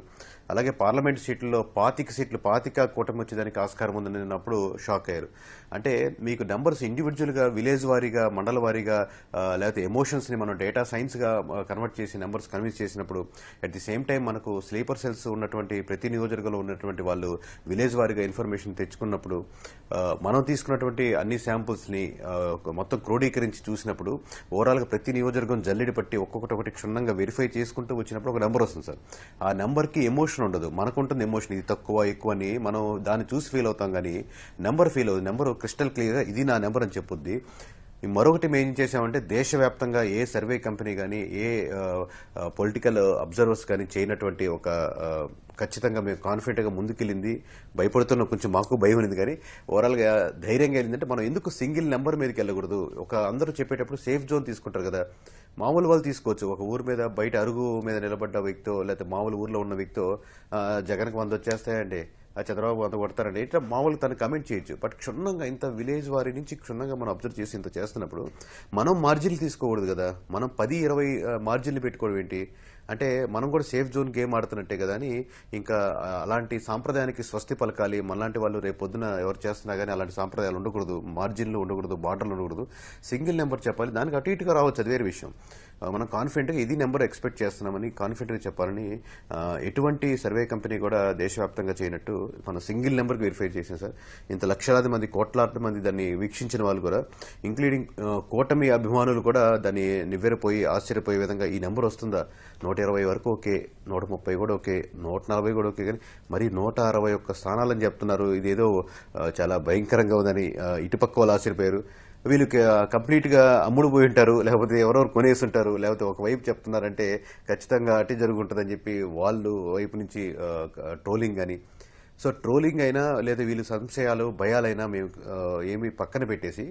అలాగే పార్లమెంట్ సీట్లలో పాతిక సీట్లు పాతిక కూటమి వచ్చేదానికి ఆస్కారం ఉందని అన్నప్పుడు షాక్ అయ్యారు అంటే మీకు నెంబర్స్ ఇండివిజువల్గా విలేజ్ వారీగా మండల వారీగా లేకపోతే ఎమోషన్స్ని మనం డేటా సైన్స్గా కన్వర్ట్ చేసి నెంబర్స్ కన్విన్స్ చేసినప్పుడు అట్ ది సేమ్ టైం మనకు స్లీపర్ సెల్స్ ఉన్నటువంటి ప్రతి నియోజకవర్గంలో ఉన్నటువంటి వాళ్ళు విలేజ్ వారీగా ఇన్ఫర్మేషన్ తెచ్చుకున్నప్పుడు మనం తీసుకున్నటువంటి అన్ని శాంపుల్స్ని మొత్తం క్రోడీకరించి చూసినప్పుడు ఓవరాల్గా ప్రతి నియోజకవర్గం జల్లెడి పట్టి ఒక్కొక్కటి ఒకటి క్షుణ్ణంగా వెరిఫై చేసుకుంటూ వచ్చినప్పుడు ఒక నెంబర్ వస్తుంది సార్ ఆ నెంబర్కి ఎమోషన్ ఉండదు మనకుంటుంది ఎమోషన్ ఇది తక్కువ ఎక్కువ అని మనం దాన్ని చూసి ఫీల్ అవుతాం కానీ నెంబర్ ఫీల్ అవుతుంది నెంబర్ క్రిస్టల్ క్లియర్గా ఇది నా నెంబర్ అని చెప్పుద్ది మరొకటి మేము ఏం చేసామంటే దేశవ్యాప్తంగా ఏ సర్వే కంపెనీ కానీ ఏ పొలిటికల్ అబ్జర్వర్స్ కానీ చేయనటువంటి ఒక ఖచ్చితంగా మేము కాన్ఫిడెంట్గా ముందుకెళ్ళింది భయపడుతున్న కొంచెం మాకు భయం ఉంది కానీ ఓవరాల్గా ధైర్యంగా వెళ్ళిందంటే మనం ఎందుకు సింగిల్ నెంబర్ మీదకి వెళ్ళకూడదు ఒక అందరూ చెప్పేటప్పుడు సేఫ్ జోన్ తీసుకుంటారు కదా మామూలు వాళ్ళు తీసుకోవచ్చు ఒక ఊరు మీద బయట అరుగు మీద నిలబడ్డ వ్యక్తో లేకపోతే మామూలు ఊర్లో ఉన్న వ్యక్తితో జగన్కి వంద వచ్చేస్తాయంటే ఆ చంద్రబాబు అంత కొడతారని ఇట్లా మామూలుగా తను కమెంట్ చేయొచ్చు బట్ క్షుణ్ణంగా ఇంత విలేజ్ వారి నుంచి క్షుణ్ణంగా మనం అబ్జర్వ్ చేసి ఇంత చేస్తున్నప్పుడు మనం మార్జిన్లు తీసుకోకూడదు కదా మనం పది ఇరవై మార్జిన్లు పెట్టుకోవడం ఏంటి అంటే మనం కూడా సేఫ్ జోన్ గేమ్ ఆడుతున్నట్టే కదా అని ఇంకా అలాంటి సాంప్రదాయానికి స్వస్తి పలకాలి మనలాంటి వాళ్ళు రేపొద్దున ఎవరు చేస్తున్నా కానీ అలాంటి సాంప్రదాయాలు ఉండకూడదు మార్జిన్లు ఉండకూడదు బార్డర్లు ఉండకూడదు సింగిల్ నెంబర్ చెప్పాలి దానికి అటు ఇటుగా రావచ్చు అది వేరే విషయం మనం కాన్ఫిడెంట్గా ఇది నెంబర్ ఎక్స్పెక్ట్ చేస్తున్నామని కాన్ఫిడెంట్గా చెప్పాలని ఎటువంటి సర్వే కంపెనీ కూడా దేశవ్యాప్తంగా చేయనట్టు మనం సింగిల్ నెంబర్కి వెరిఫై చేసాం సార్ ఇంత లక్షలాది మంది కోట్లాది మంది దాన్ని వీక్షించిన వాళ్ళు కూడా ఇంక్లూడింగ్ కూటమి అభిమానులు కూడా దాన్ని నివ్వెరపోయి ఆశ్చర్యపోయే విధంగా ఈ నెంబర్ వస్తుందా నూట ఇరవై వరకు ఓకే నూట ముప్పై కూడా ఓకే నూట నలభై కూడా ఓకే కానీ మరి నూట అరవై ఒక్క స్థానాలని చెప్తున్నారు ఇదేదో చాలా భయంకరంగా ఉందని ఇటుపక్క వాళ్ళు ఆశ్చర్యపోయారు వీళ్ళు కంప్లీట్గా అమ్ముడుపోయి ఉంటారు లేకపోతే ఎవరెవరు కొనేసి ఉంటారు లేకపోతే ఒకవైపు చెప్తున్నారంటే ఖచ్చితంగా అటే జరుగుంటుందని చెప్పి వాళ్ళు వైపు నుంచి ట్రోలింగ్ కానీ సో ట్రోలింగ్ అయినా లేదా వీళ్ళు సంశయాలు భయాలైనా మేము ఏమి పక్కన పెట్టేసి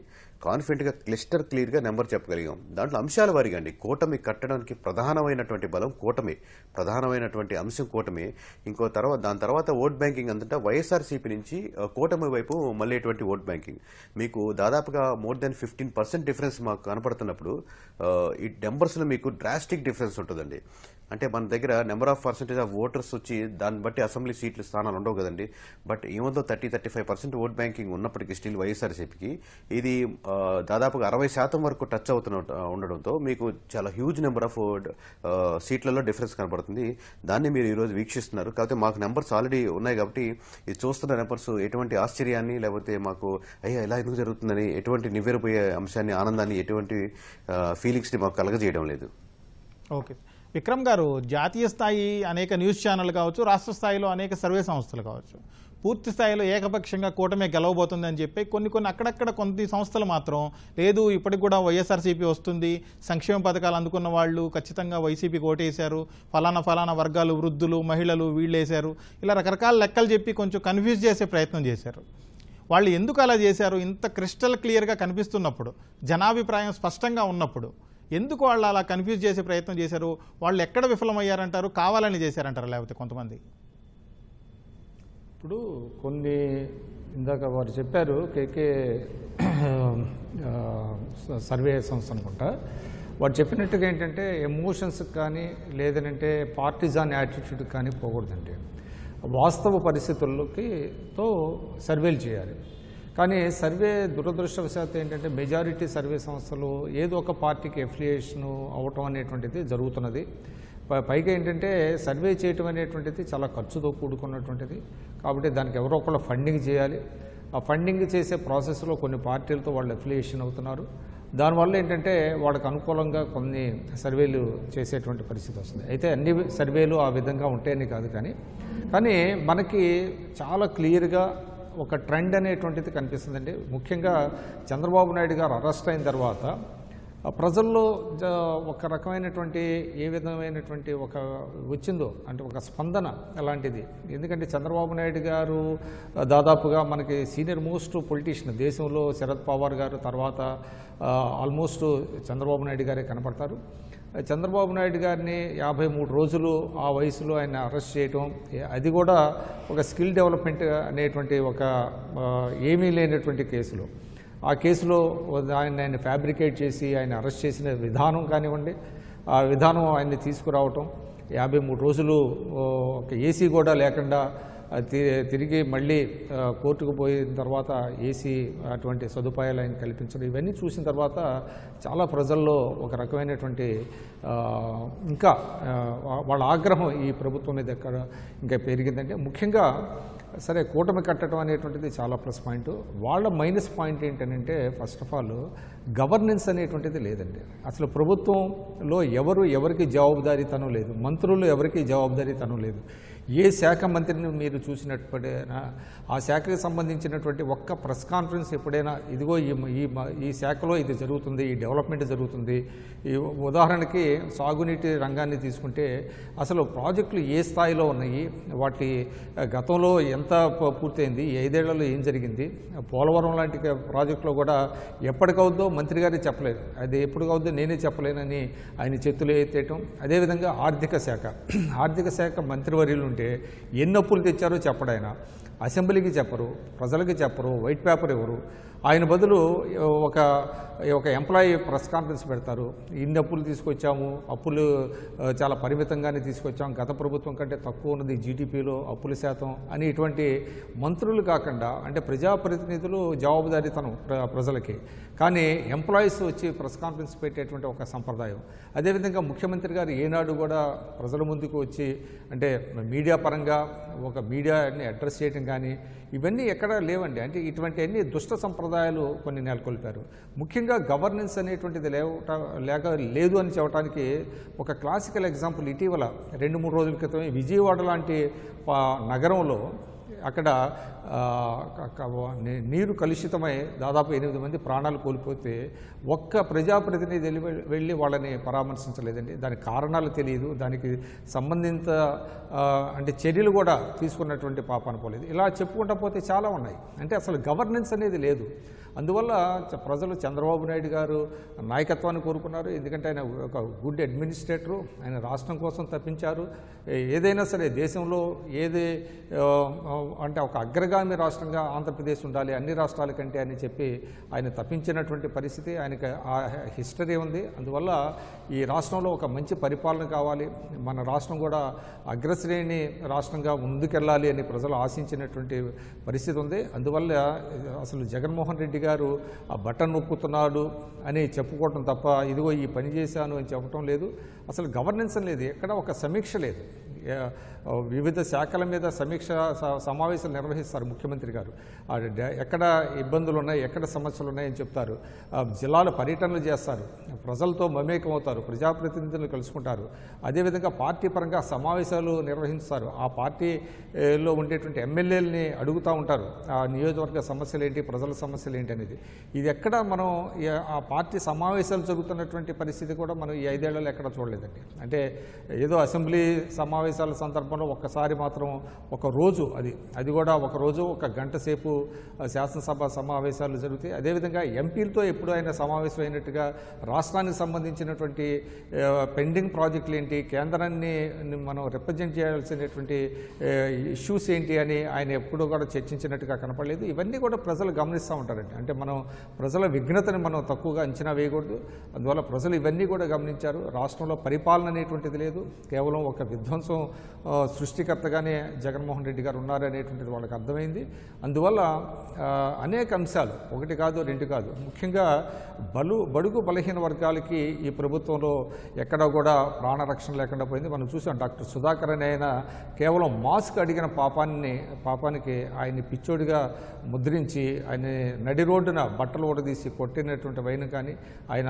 కాన్ఫిడెంట్గా క్లిస్టర్ క్లియర్గా నెంబర్ చెప్పగలిగాం దాంట్లో అంశాలు వారిగా అండి కూటమి కట్టడానికి ప్రధానమైనటువంటి బలం కూటమి ప్రధానమైనటువంటి అంశం కూటమి ఇంకో తర్వాత దాని తర్వాత ఓట్ బ్యాంకింగ్ అంతటా వైఎస్ఆర్సీపీ నుంచి కూటమి వైపు మళ్ళేటువంటి ఓట్ బ్యాంకింగ్ మీకు దాదాపుగా more than fifteen percent difference మాకు కనపడుతున్నప్పుడు ఈ నెంబర్స్లో మీకు డ్రాస్టిక్ డిఫరెన్స్ ఉంటుందండి అంటే మన దగ్గర number of percentage of voters వచ్చి దాన్ని బట్టి అసెంబ్లీ సీట్లు స్థానాలు ఉండవు కదండి బట్ ఏమందో thirty thirty five percent vote banking ఉన్నప్పటికీ స్టిల్ వైఎస్ఆర్సీపీకి ఇది దాదాపుగా అరవై శాతం వరకు టచ్ అవుతున్న ఉండడంతో మీకు చాలా హ్యూజ్ నెంబర్ ఆఫ్ సీట్లలో డిఫరెన్స్ కనబడుతుంది దాన్ని మీరు ఈరోజు వీక్షిస్తున్నారు కాకపోతే మాకు నెంబర్స్ ఆల్రెడీ ఉన్నాయి కాబట్టి ఇది చూస్తున్న నెంబర్స్ ఎటువంటి ఆశ్చర్యాన్ని లేకపోతే మాకు అయ్యా ఇలా ఎందుకు జరుగుతుందని ఎటువంటి నివ్వెరపోయే అంశాన్ని ఆనందాన్ని ఎటువంటి ఫీలింగ్స్ని మాకు కలగజేయడం లేదు
ఓకే విక్రమ్ గారు జాతీయ స్థాయి అనేక న్యూస్ ఛానల్ కావచ్చు రాష్ట్ర స్థాయిలో అనేక సర్వే సంస్థలు కావచ్చు పూర్తి స్థాయిలో ఏకపక్షంగా కూటమే గెలవబోతుంది అని చెప్పి కొన్ని కొన్ని అక్కడక్కడ కొన్ని సంస్థలు మాత్రం లేదు ఇప్పటికి కూడా వైఎస్ఆర్సీపీ వస్తుంది సంక్షేమ పథకాలు అందుకున్న వాళ్ళు ఖచ్చితంగా వైసీపీకి ఓటేశారు ఫలానా ఫలానా వర్గాలు వృద్ధులు మహిళలు వీళ్ళేశారు ఇలా రకరకాల లెక్కలు చెప్పి కొంచెం కన్ఫ్యూజ్ చేసే ప్రయత్నం చేశారు వాళ్ళు ఎందుకు అలా చేశారు ఇంత క్రిస్టల్ క్లియర్గా కనిపిస్తున్నప్పుడు జనాభిప్రాయం స్పష్టంగా ఉన్నప్పుడు ఎందుకు వాళ్ళు అలా కన్ఫ్యూజ్ చేసే ప్రయత్నం చేశారు వాళ్ళు ఎక్కడ విఫలమయ్యారంటారు కావాలని చేశారంటారు లేకపోతే కొంతమంది
ఇప్పుడు కొన్ని ఇందాక వారు చెప్పారు కేకే సర్వే సంస్థ అనుకుంటా వాడు చెప్పినట్టుగా ఏంటంటే ఎమోషన్స్ కానీ లేదనంటే పార్టీజాన్ యాటిట్యూడ్ కానీ పోకూడదండి వాస్తవ పరిస్థితుల్లోకి తో సర్వేలు చేయాలి కానీ సర్వే దురదృష్టవశాత్తు ఏంటంటే మెజారిటీ సర్వే సంస్థలు ఏదో ఒక పార్టీకి ఎఫిలియేషను అవటం అనేటువంటిది జరుగుతున్నది పైగా ఏంటంటే సర్వే చేయటం అనేటువంటిది చాలా ఖర్చుతో కూడుకున్నటువంటిది కాబట్టి దానికి ఎవరో ఒకళ్ళు ఫండింగ్ చేయాలి ఆ ఫండింగ్ చేసే ప్రాసెస్లో కొన్ని పార్టీలతో వాళ్ళు ఎఫిలియేషన్ అవుతున్నారు దానివల్ల ఏంటంటే వాళ్ళకి అనుకూలంగా కొన్ని సర్వేలు చేసేటువంటి పరిస్థితి వస్తుంది అయితే అన్ని సర్వేలు ఆ విధంగా ఉంటాయని కాదు కానీ కానీ మనకి చాలా క్లియర్గా ఒక ట్రెండ్ అనేటువంటిది కనిపిస్తుందండి ముఖ్యంగా చంద్రబాబు నాయుడు గారు అరెస్ట్ అయిన తర్వాత ప్రజల్లో ఒక రకమైనటువంటి ఏ విధమైనటువంటి ఒక వచ్చిందో అంటే ఒక స్పందన అలాంటిది ఎందుకంటే చంద్రబాబు నాయుడు గారు దాదాపుగా మనకి సీనియర్ మోస్ట్ పొలిటీషియన్ దేశంలో శరద్ పవార్ గారు తర్వాత ఆల్మోస్ట్ చంద్రబాబు నాయుడు గారే కనపడతారు చంద్రబాబు నాయుడు గారిని యాభై మూడు రోజులు ఆ వయసులో ఆయన అరెస్ట్ చేయటం అది కూడా ఒక స్కిల్ డెవలప్మెంట్ అనేటువంటి ఒక ఏమీ లేనటువంటి కేసులో ఆ కేసులో ఆయన ఆయన ఫ్యాబ్రికేట్ చేసి ఆయన అరెస్ట్ చేసిన విధానం కానివ్వండి ఆ విధానం ఆయన్ని తీసుకురావటం యాభై మూడు రోజులు ఒక ఏసీ కూడా లేకుండా తిరిగి మళ్ళీ కోర్టుకు పోయిన తర్వాత ఏసీ అటువంటి సదుపాయాలు ఆయన కల్పించడం ఇవన్నీ చూసిన తర్వాత చాలా ప్రజల్లో ఒక రకమైనటువంటి ఇంకా వాళ్ళ ఆగ్రహం ఈ ప్రభుత్వం మీద ఎక్కడ ఇంకా పెరిగిందంటే ముఖ్యంగా సరే కూటమి కట్టడం అనేటువంటిది చాలా ప్లస్ పాయింట్ వాళ్ళ మైనస్ పాయింట్ ఏంటంటే ఫస్ట్ ఆఫ్ ఆల్ గవర్నెన్స్ అనేటువంటిది లేదండి అసలు ప్రభుత్వంలో ఎవరు ఎవరికి జవాబుదారీతనం లేదు మంత్రులు ఎవరికి జవాబుదారీతనం లేదు ఏ శాఖ మంత్రిని మీరు చూసినప్పుడైనా ఆ శాఖకు సంబంధించినటువంటి ఒక్క ప్రెస్ కాన్ఫరెన్స్ ఎప్పుడైనా ఇదిగో ఈ ఈ శాఖలో ఇది జరుగుతుంది ఈ డెవలప్మెంట్ జరుగుతుంది ఈ ఉదాహరణకి సాగునీటి రంగాన్ని తీసుకుంటే అసలు ప్రాజెక్టులు ఏ స్థాయిలో ఉన్నాయి వాటి గతంలో ఎంత పూర్తయింది ఐదేళ్లలో ఏం జరిగింది పోలవరం లాంటి ప్రాజెక్టులో కూడా ఎప్పటికవుద్దో మంత్రి గారే చెప్పలేదు అది ఎప్పటికవుద్దో నేనే చెప్పలేనని ఆయన చేతులు ఎత్తేయటం అదేవిధంగా ఆర్థిక శాఖ ఆర్థిక శాఖ మంత్రివర్యులు ఉంటే ఎన్ని అప్పులు తెచ్చారో చెప్పడాయన అసెంబ్లీకి చెప్పరు ప్రజలకి చెప్పరు వైట్ పేపర్ ఇవ్వరు ఆయన బదులు ఒక ఒక ఎంప్లాయీ ప్రెస్ కాన్ఫరెన్స్ పెడతారు ఇన్ని అప్పులు తీసుకొచ్చాము అప్పులు చాలా పరిమితంగానే తీసుకొచ్చాము గత ప్రభుత్వం కంటే తక్కువ ఉన్నది జీడిపిలో అప్పుల శాతం అని ఇటువంటి మంత్రులు కాకుండా అంటే ప్రజాప్రతినిధులు జవాబుదారీతనం ప్రజలకి కానీ ఎంప్లాయీస్ వచ్చి ప్రెస్ కాన్ఫరెన్స్ పెట్టేటువంటి ఒక సంప్రదాయం అదేవిధంగా ముఖ్యమంత్రి గారు ఏనాడు కూడా ప్రజల ముందుకు వచ్చి అంటే మీడియా పరంగా ఒక మీడియాని అడ్రస్ చేయడం కానీ ఇవన్నీ ఎక్కడ లేవండి అంటే ఇటువంటి అన్ని దుష్ట సంప్రదాయాలు కొన్ని నెలకొల్పారు ముఖ్యంగా గవర్నెన్స్ అనేటువంటిది లేవట లేక లేదు అని చెప్పడానికి ఒక క్లాసికల్ ఎగ్జాంపుల్ ఇటీవల రెండు మూడు రోజుల క్రితమే విజయవాడ లాంటి నగరంలో అక్కడ నీరు కలుషితమై దాదాపు ఎనిమిది మంది ప్రాణాలు కోల్పోతే ఒక్క ప్రజాప్రతినిధి వెళ్ళి వాళ్ళని పరామర్శించలేదండి దానికి కారణాలు తెలియదు దానికి సంబంధిత అంటే చర్యలు కూడా తీసుకున్నటువంటి పాప అనుకోలేదు ఇలా చెప్పుకుంటా పోతే చాలా ఉన్నాయి అంటే అసలు గవర్నెన్స్ అనేది లేదు అందువల్ల ప్రజలు చంద్రబాబు నాయుడు గారు నాయకత్వాన్ని కోరుకున్నారు ఎందుకంటే ఆయన ఒక గుడ్ అడ్మినిస్ట్రేటరు ఆయన రాష్ట్రం కోసం తప్పించారు ఏదైనా సరే దేశంలో ఏది అంటే ఒక అగ్ర అగ్రగామి రాష్ట్రంగా ఆంధ్రప్రదేశ్ ఉండాలి అన్ని రాష్ట్రాల కంటే అని చెప్పి ఆయన తప్పించినటువంటి పరిస్థితి ఆయనకి ఆ హిస్టరీ ఉంది అందువల్ల ఈ రాష్ట్రంలో ఒక మంచి పరిపాలన కావాలి మన రాష్ట్రం కూడా అగ్రశ్రేణి రాష్ట్రంగా ముందుకెళ్ళాలి అని ప్రజలు ఆశించినటువంటి పరిస్థితి ఉంది అందువల్ల అసలు జగన్మోహన్ రెడ్డి గారు ఆ బటన్ నొక్కుతున్నాడు అని చెప్పుకోవటం తప్ప ఇదిగో ఈ పని చేశాను అని చెప్పడం లేదు అసలు గవర్నెన్స్ లేదు ఎక్కడ ఒక సమీక్ష లేదు వివిధ శాఖల మీద సమీక్ష సమావేశాలు నిర్వహిస్తారు ముఖ్యమంత్రి గారు ఎక్కడ ఇబ్బందులు ఉన్నాయి ఎక్కడ సమస్యలు ఉన్నాయని చెప్తారు జిల్లాలు పర్యటనలు చేస్తారు ప్రజలతో మమేకం అవుతారు ప్రజాప్రతినిధులను కలుసుకుంటారు అదేవిధంగా పార్టీ పరంగా సమావేశాలు నిర్వహిస్తారు ఆ పార్టీలో ఉండేటువంటి ఎమ్మెల్యేలని అడుగుతూ ఉంటారు ఆ నియోజకవర్గ సమస్యలు ఏంటి ప్రజల సమస్యలు ఏంటి అనేది ఇది ఎక్కడ మనం ఆ పార్టీ సమావేశాలు జరుగుతున్నటువంటి పరిస్థితి కూడా మనం ఈ ఐదేళ్లలో ఎక్కడ చూడలేదండి అంటే ఏదో అసెంబ్లీ సమావేశం సమావేశాల సందర్భంలో ఒక్కసారి మాత్రం ఒక రోజు అది అది కూడా ఒక రోజు ఒక గంట సేపు శాసనసభ సమావేశాలు జరుగుతాయి అదేవిధంగా ఎంపీలతో ఎప్పుడు ఆయన సమావేశం అయినట్టుగా రాష్ట్రానికి సంబంధించినటువంటి పెండింగ్ ప్రాజెక్టులు ఏంటి కేంద్రాన్ని మనం రిప్రజెంట్ చేయాల్సినటువంటి ఇష్యూస్ ఏంటి అని ఆయన ఎప్పుడూ కూడా చర్చించినట్టుగా కనపడలేదు ఇవన్నీ కూడా ప్రజలు గమనిస్తూ ఉంటారండి అంటే మనం ప్రజల విఘ్నతని మనం తక్కువగా అంచనా వేయకూడదు అందువల్ల ప్రజలు ఇవన్నీ కూడా గమనించారు రాష్ట్రంలో పరిపాలన అనేటువంటిది లేదు కేవలం ఒక విధ్వంసం సృష్టికర్తగానే జగన్మోహన్ రెడ్డి గారు ఉన్నారు వాళ్ళకి అర్థమైంది అందువల్ల అనేక అంశాలు ఒకటి కాదు రెండు కాదు ముఖ్యంగా బలు బడుగు బలహీన వర్గాలకి ఈ ప్రభుత్వంలో ఎక్కడ కూడా ప్రాణరక్షణ లేకుండా పోయింది మనం చూసాం డాక్టర్ సుధాకర్ అని ఆయన కేవలం మాస్క్ అడిగిన పాపాన్ని పాపానికి ఆయన్ని పిచ్చోడిగా ముద్రించి ఆయన నడి రోడ్డున బట్టలు ఊడదీసి కొట్టినటువంటి వైన కానీ ఆయన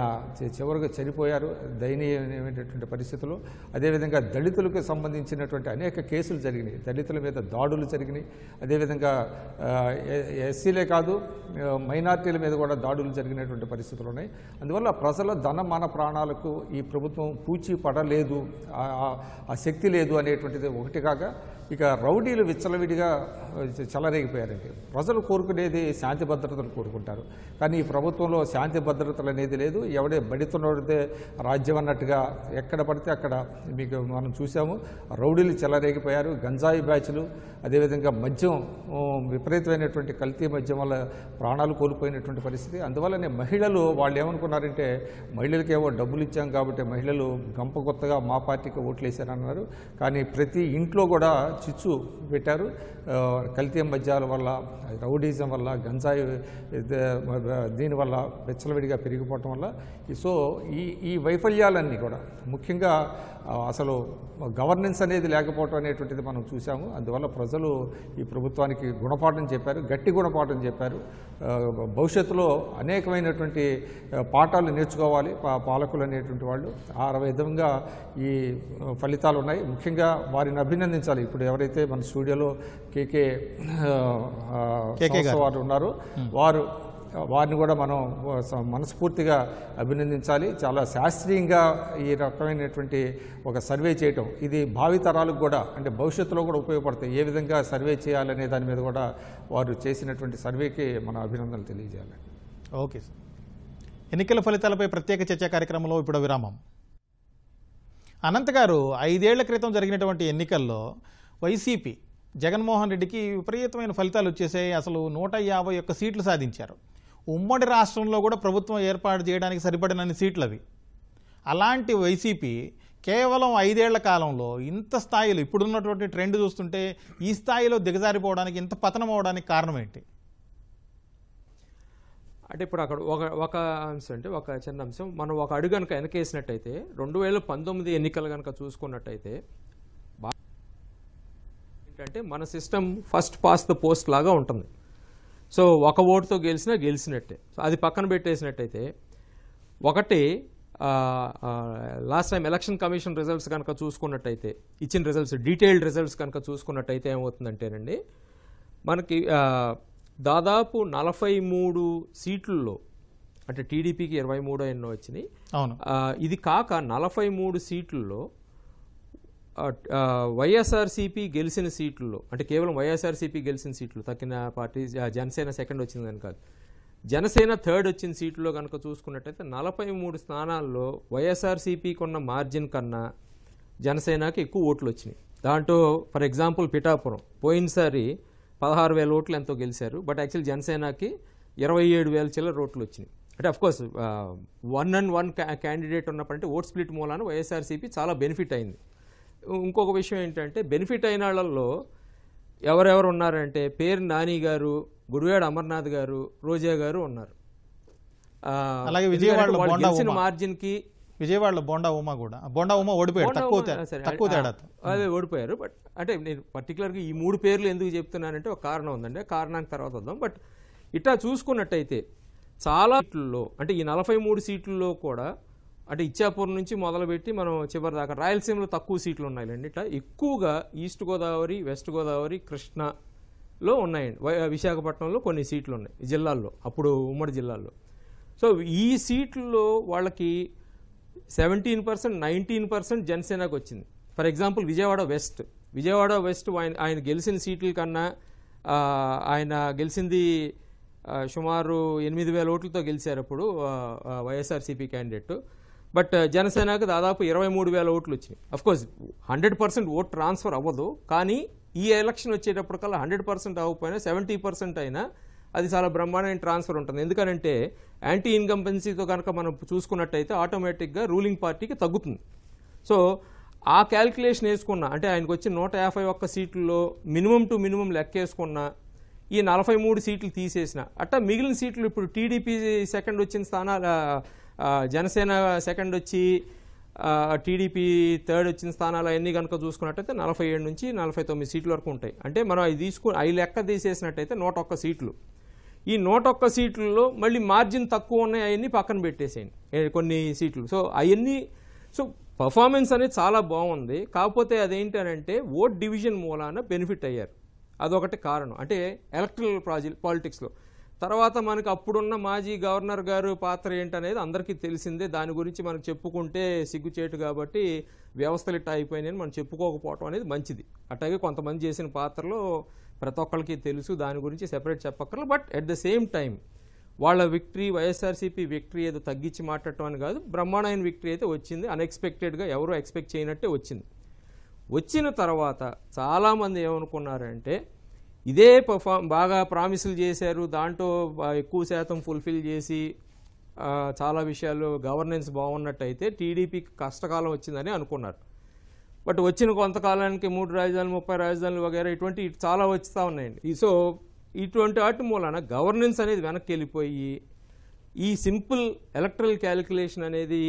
చివరిగా చనిపోయారు దయనీయమైనటువంటి పరిస్థితులు అదేవిధంగా దళితులకు సంబంధించి సంబంధించినటువంటి అనేక కేసులు జరిగినాయి దళితుల మీద దాడులు జరిగినాయి అదేవిధంగా ఎస్సీలే కాదు మైనార్టీల మీద కూడా దాడులు జరిగినటువంటి పరిస్థితులు ఉన్నాయి అందువల్ల ప్రజల ధన మన ప్రాణాలకు ఈ ప్రభుత్వం పూచి పడలేదు ఆ శక్తి లేదు అనేటువంటిది ఒకటి కాగా ఇక రౌడీలు విచ్చలవిడిగా చెలరేగిపోయారండి ప్రజలు కోరుకునేది శాంతి భద్రతలు కోరుకుంటారు కానీ ఈ ప్రభుత్వంలో శాంతి భద్రతలు అనేది లేదు ఎవడే బడితున్నడితే రాజ్యం అన్నట్టుగా ఎక్కడ పడితే అక్కడ మీకు మనం చూసాము రౌడీలు చెలరేగిపోయారు గంజాయి బ్యాచ్లు అదేవిధంగా మద్యం విపరీతమైనటువంటి కల్తీ మద్యం వల్ల ప్రాణాలు కోల్పోయినటువంటి పరిస్థితి అందువల్లనే మహిళలు వాళ్ళు ఏమనుకున్నారంటే మహిళలకేవో ఏవో డబ్బులు ఇచ్చాం కాబట్టి మహిళలు గంప కొత్తగా మా పార్టీకి వేశారన్నారు కానీ ప్రతి ఇంట్లో కూడా చిచ్చు పెట్టారు కల్తీ మద్యాల వల్ల రౌడీజం వల్ల గంజాయి దీనివల్ల బెచ్చలవిడిగా పెరిగిపోవటం వల్ల సో ఈ ఈ వైఫల్యాలన్నీ కూడా ముఖ్యంగా అసలు గవర్నెన్స్ అనేది లేకపోవటం అనేటువంటిది మనం చూసాము అందువల్ల ప్రజలు ప్రజలు ఈ ప్రభుత్వానికి గుణపాఠం చెప్పారు గట్టి గుణపాఠం చెప్పారు భవిష్యత్తులో అనేకమైనటువంటి పాఠాలు నేర్చుకోవాలి పాలకులు అనేటువంటి వాళ్ళు ఆ విధంగా ఈ ఫలితాలు ఉన్నాయి ముఖ్యంగా వారిని అభినందించాలి ఇప్పుడు ఎవరైతే మన స్టూడియోలో కేకే వారు ఉన్నారో వారు వారిని కూడా మనం మనస్ఫూర్తిగా అభినందించాలి చాలా శాస్త్రీయంగా ఈ రకమైనటువంటి ఒక సర్వే చేయటం ఇది భావితరాలకు కూడా అంటే భవిష్యత్తులో కూడా ఉపయోగపడతాయి ఏ విధంగా సర్వే చేయాలనే దాని మీద కూడా వారు చేసినటువంటి సర్వేకి మన అభినందనలు
తెలియజేయాలి ఓకే సార్ ఎన్నికల ఫలితాలపై ప్రత్యేక చర్చా కార్యక్రమంలో ఇప్పుడు విరామం అనంత్ గారు ఐదేళ్ల క్రితం జరిగినటువంటి ఎన్నికల్లో వైసీపీ జగన్మోహన్ రెడ్డికి విపరీతమైన ఫలితాలు వచ్చేసాయి అసలు నూట యాభై ఒక్క సీట్లు సాధించారు ఉమ్మడి రాష్ట్రంలో కూడా ప్రభుత్వం ఏర్పాటు చేయడానికి సరిపడినన్ని సీట్లు అవి అలాంటి వైసీపీ కేవలం ఐదేళ్ల కాలంలో ఇంత స్థాయిలో ఇప్పుడున్నటువంటి ట్రెండ్ చూస్తుంటే ఈ స్థాయిలో దిగజారిపోవడానికి ఇంత పతనం అవడానికి కారణం ఏంటి
అంటే ఇప్పుడు అక్కడ ఒక ఒక అంశం అంటే ఒక చిన్న అంశం మనం ఒక అడుగు కనుక వెనకేసినట్టయితే రెండు వేల పంతొమ్మిది ఎన్నికలు కనుక చూసుకున్నట్టయితే ఏంటంటే మన system first pass the post లాగా ఉంటుంది సో ఒక ఓటుతో గెలిచినా గెలిచినట్టే సో అది పక్కన పెట్టేసినట్టయితే ఒకటి last time election commission results కనుక చూసుకున్నట్టయితే ఇచ్చిన రిజల్ట్స్ డీటెయిల్డ్ రిజల్ట్స్ కనుక చూసుకున్నట్టయితే ఏమవుతుందంటేనండి మనకి దాదాపు నలభై మూడు సీట్లలో అంటే టీడీపీకి ఇరవై మూడో ఎన్నో వచ్చినాయి అవును ఇది కాక నలభై మూడు సీట్లలో వైఎస్ఆర్సీపీ గెలిచిన సీట్లలో అంటే కేవలం వైఎస్ఆర్సీపీ గెలిచిన సీట్లు తక్కిన పార్టీ జనసేన సెకండ్ వచ్చిందని కాదు జనసేన థర్డ్ వచ్చిన సీట్లో కనుక చూసుకున్నట్టయితే నలభై మూడు స్థానాల్లో వైఎస్ఆర్సీపీకి ఉన్న మార్జిన్ కన్నా జనసేనకి ఎక్కువ ఓట్లు వచ్చినాయి దాంట్లో ఫర్ ఎగ్జాంపుల్ పిఠాపురం పోయినసారి పదహారు వేల ఓట్లు ఎంతో గెలిచారు బట్ యాక్చువల్ జనసేనకి ఇరవై ఏడు వేల చిల్లర ఓట్లు వచ్చినాయి అంటే of course one and one candidate ఉన్నప్పుడు అంటే ఓట్ స్ప్లిట్ మూలాన వైఎస్ఆర్సీపీ చాలా బెనిఫిట్ అయింది ఇంకొక విషయం ఏంటంటే బెనిఫిట్ అయిన వాళ్ళల్లో ఎవరెవరు ఉన్నారంటే పేరు నాని గారు గుడివాడ అమర్నాథ్ గారు రోజా గారు
ఉన్నారు అలాగే విజయవాడలో గెలిచిన మార్జిన్ కి విజయవాడలో బోండా ఉమా కూడా బోండా ఉమా ఓడిపోయారు అదే
ఓడిపోయారు బట్ అంటే నేను పర్టికులర్గా ఈ మూడు పేర్లు ఎందుకు చెప్తున్నానంటే ఒక కారణం ఉందండి కారణానికి తర్వాత వద్దాం బట్ ఇట్లా చూసుకున్నట్టయితే చాలా సీట్లలో అంటే ఈ నలభై మూడు సీట్లలో కూడా అంటే ఇచ్చాపూర్ నుంచి మొదలుపెట్టి మనం చివరి దాకా రాయలసీమలో తక్కువ సీట్లు ఉన్నాయండి ఇట్లా ఎక్కువగా ఈస్ట్ గోదావరి వెస్ట్ గోదావరి కృష్ణలో ఉన్నాయండి విశాఖపట్నంలో కొన్ని సీట్లు ఉన్నాయి జిల్లాల్లో అప్పుడు ఉమ్మడి జిల్లాల్లో సో ఈ సీట్లలో వాళ్ళకి సెవెంటీన్ పర్సెంట్ నైన్టీన్ పర్సెంట్ జనసేనకు వచ్చింది for example Vijayawada west Vijayawada west ఆయన ఆయన గెలిచిన సీట్ల కన్నా ఆయన గెలిచింది సుమారు ఎనిమిది వేల ఓట్లతో గెలిచారు అప్పుడు వైఎస్ఆర్సీపీ క్యాండిడేట్ బట్ జనసేనకు దాదాపు ఇరవై మూడు వేల ఓట్లు వచ్చినాయి of course hundred percent vote transfer అవ్వదు కానీ ఈ ఎలక్షన్ వచ్చేటప్పటికల్లా హండ్రెడ్ పర్సెంట్ అవ్వకపోయినా సెవెంటీ పర్సెంట్ అయినా అది చాలా బ్రహ్మాండమైన ట్రాన్స్ఫర్ ఉంటుంది ఎందుకనంటే యాంటీ ఇన్కంపెన్సీతో కనుక మనం చూసుకున్నట్టయితే ఆటోమేటిక్గా రూలింగ్ పార్టీకి తగ్గుతుంది సో ఆ క్యాల్కులేషన్ వేసుకున్న అంటే ఆయనకు వచ్చి నూట యాభై ఒక్క సీట్లలో మినిమం టు మినిమం లెక్క వేసుకున్న ఈ నలభై మూడు సీట్లు తీసేసిన అట్టా మిగిలిన సీట్లు ఇప్పుడు టీడీపీ సెకండ్ వచ్చిన స్థానాలు జనసేన సెకండ్ వచ్చి టీడీపీ థర్డ్ వచ్చిన స్థానాలు అవన్నీ కనుక చూసుకున్నట్టయితే నలభై ఏడు నుంచి నలభై తొమ్మిది సీట్ల వరకు ఉంటాయి అంటే మనం అవి తీసుకుని అవి లెక్క తీసేసినట్టయితే నూట ఒక్క సీట్లు ఈ నూట ఒక్క సీట్లలో మళ్ళీ మార్జిన్ తక్కువ ఉన్నాయి అవన్నీ పక్కన పెట్టేసేయండి కొన్ని సీట్లు సో అవన్నీ సో పర్ఫార్మెన్స్ అనేది చాలా బాగుంది కాకపోతే అదేంటి అని అంటే ఓట్ డివిజన్ మూలాన బెనిఫిట్ అయ్యారు అదొకటి కారణం అంటే ఎలక్ట్రల్ ప్రాజెక్ట్ పాలిటిక్స్లో తర్వాత మనకు అప్పుడున్న మాజీ గవర్నర్ గారు పాత్ర ఏంటనేది అందరికీ తెలిసిందే దాని గురించి మనకు చెప్పుకుంటే సిగ్గుచేటు కాబట్టి వ్యవస్థలు ఇట్ట అయిపోయినాయని మనం చెప్పుకోకపోవటం అనేది మంచిది అట్లాగే కొంతమంది చేసిన పాత్రలో ప్రతి ఒక్కరికి తెలుసు దాని గురించి సెపరేట్ చెప్పక్కర్లేదు but at the same time వాళ్ళ విక్టరీ వైఎస్ఆర్సీపీ విక్టరీ ఏదో తగ్గించి మాట్లాడటం అని కాదు బ్రహ్మాండమైన విక్టరీ అయితే వచ్చింది అన్ఎక్స్పెక్టెడ్గా ఎవరూ ఎక్స్పెక్ట్ చేయనట్టే వచ్చింది వచ్చిన తర్వాత చాలామంది ఏమనుకున్నారంటే ఇదే పర్ఫామ్ బాగా ప్రామిసులు చేశారు దాంట్లో ఎక్కువ శాతం ఫుల్ఫిల్ చేసి చాలా విషయాలు గవర్నెన్స్ బాగున్నట్టయితే టీడీపీకి కష్టకాలం వచ్చిందని అనుకున్నారు బట్ వచ్చిన కొంతకాలానికి మూడు రాజధానులు ముప్పై రాజధానులు వగేర ఇటువంటి చాలా వస్తూ ఉన్నాయండి సో ఇటువంటి వాటి మూలన గవర్నెన్స్ అనేది వెనక్కి వెళ్ళిపోయి ఈ సింపుల్ ఎలక్ట్రల్ క్యాలిక్యులేషన్ అనేది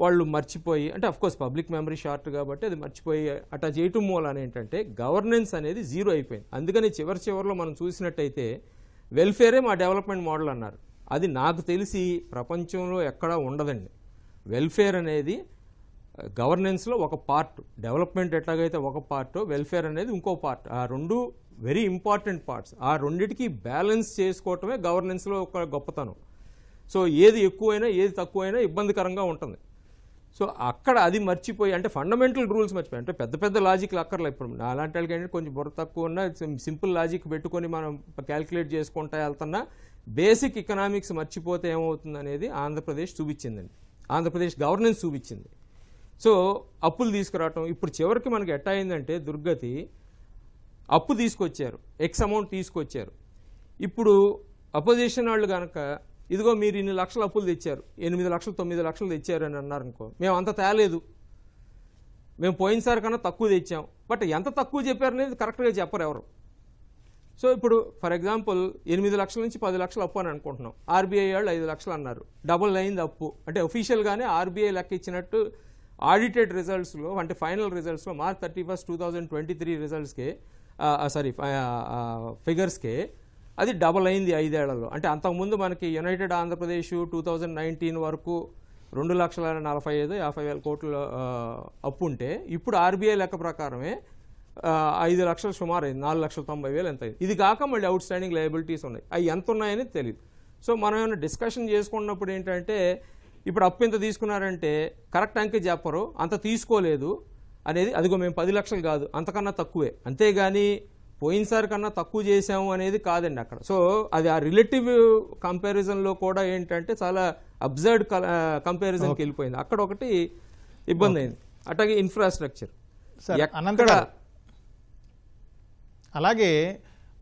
వాళ్ళు మర్చిపోయి అంటే అఫ్కోర్స్ పబ్లిక్ మెమరీ షార్ట్ కాబట్టి అది మర్చిపోయి అటా చేయటం మూలాన ఏంటంటే గవర్నెన్స్ అనేది జీరో అయిపోయింది అందుకని చివరి చివరిలో మనం చూసినట్టయితే వెల్ఫేరే మా డెవలప్మెంట్ మోడల్ అన్నారు అది నాకు తెలిసి ప్రపంచంలో ఎక్కడా ఉండదండి వెల్ఫేర్ అనేది గవర్నెన్స్లో ఒక పార్ట్ డెవలప్మెంట్ ఎట్లాగైతే ఒక పార్ట్ వెల్ఫేర్ అనేది ఇంకో పార్ట్ ఆ రెండు వెరీ ఇంపార్టెంట్ పార్ట్స్ ఆ రెండిటికి బ్యాలెన్స్ చేసుకోవటమే గవర్నెన్స్లో ఒక గొప్పతనం సో ఏది ఎక్కువైనా ఏది తక్కువైనా ఇబ్బందికరంగా ఉంటుంది సో అక్కడ అది మర్చిపోయి అంటే ఫండమెంటల్ రూల్స్ మర్చిపోయి అంటే పెద్ద పెద్ద లాజిక్లు అక్కర్లేదు ఇప్పుడు అలాంటి వాళ్ళకి ఏంటంటే కొంచెం బుర్ర తక్కువ ఉన్న సింపుల్ లాజిక్ పెట్టుకొని మనం క్యాల్కులేట్ చేసుకుంటా వెళ్తున్నా బేసిక్ ఎకనామిక్స్ మర్చిపోతే ఏమవుతుంది అనేది ఆంధ్రప్రదేశ్ చూపించిందండి ఆంధ్రప్రదేశ్ గవర్నెన్స్ చూపించింది సో అప్పులు తీసుకురావటం ఇప్పుడు చివరికి మనకి ఎట్టా అయిందంటే దుర్గతి అప్పు తీసుకొచ్చారు ఎక్స్ అమౌంట్ తీసుకొచ్చారు ఇప్పుడు అపోజిషన్ వాళ్ళు కనుక ఇదిగో మీరు ఇన్ని లక్షలు అప్పులు తెచ్చారు ఎనిమిది లక్షలు తొమ్మిది లక్షలు తెచ్చారు అని అన్నారనుకో మేము అంత తేలేదు మేము పోయినసారి కన్నా తక్కువ తెచ్చాం బట్ ఎంత తక్కువ చెప్పారు అనేది కరెక్ట్గా చెప్పరు ఎవరు సో ఇప్పుడు ఫర్ ఎగ్జాంపుల్ ఎనిమిది లక్షల నుంచి పది లక్షలు అప్పు అని అనుకుంటున్నాం ఆర్బీఐ వాళ్ళు ఐదు లక్షలు అన్నారు డబుల్ అయింది అప్పు అంటే అఫీషియల్గానే ఆర్బీఐ లెక్క ఇచ్చినట్టు ఆడిటెడ్ రిజల్ట్స్లో అంటే ఫైనల్ రిజల్ట్స్లో March thirty first two thousand twenty three రిజల్ట్స్కే సారీ ఫిగర్స్కి అది డబల్ అయింది ఐదేళ్లలో అంటే అంతకుముందు మనకి యునైటెడ్ ఆంధ్రప్రదేశ్ టూ నైన్టీన్ వరకు రెండు లక్షల నలభై ఐదు యాభై వేల కోట్ల అప్పు ఉంటే ఇప్పుడు ఆర్బీఐ లెక్క ప్రకారమే ఐదు లక్షలు సుమారు అయింది నాలుగు లక్షల తొంభై వేలు ఎంత అయింది ఇది కాక మళ్ళీ అవుట్ స్టాండింగ్ లయబిలిటీస్ ఉన్నాయి అవి ఎంత ఉన్నాయని తెలియదు సో మనం ఏమైనా డిస్కషన్ చేసుకున్నప్పుడు ఏంటంటే ఇప్పుడు అప్పు ఎంత తీసుకున్నారంటే కరెక్ట్ అంకే చెప్పరు అంత తీసుకోలేదు అనేది అదిగో మేము పది లక్షలు కాదు అంతకన్నా తక్కువే అంతేగాని పోయినసారి కన్నా తక్కువ చేసాము అనేది కాదండి అక్కడ సో అది ఆ రిలేటివ్ కంపారిజన్లో కూడా ఏంటంటే చాలా అబ్జర్డ్ కంపారిజన్కి వెళ్ళిపోయింది అక్కడ ఒకటి
ఇబ్బంది అయింది అట్లాగే ఇన్ఫ్రాస్ట్రక్చర్ అనంతగా అలాగే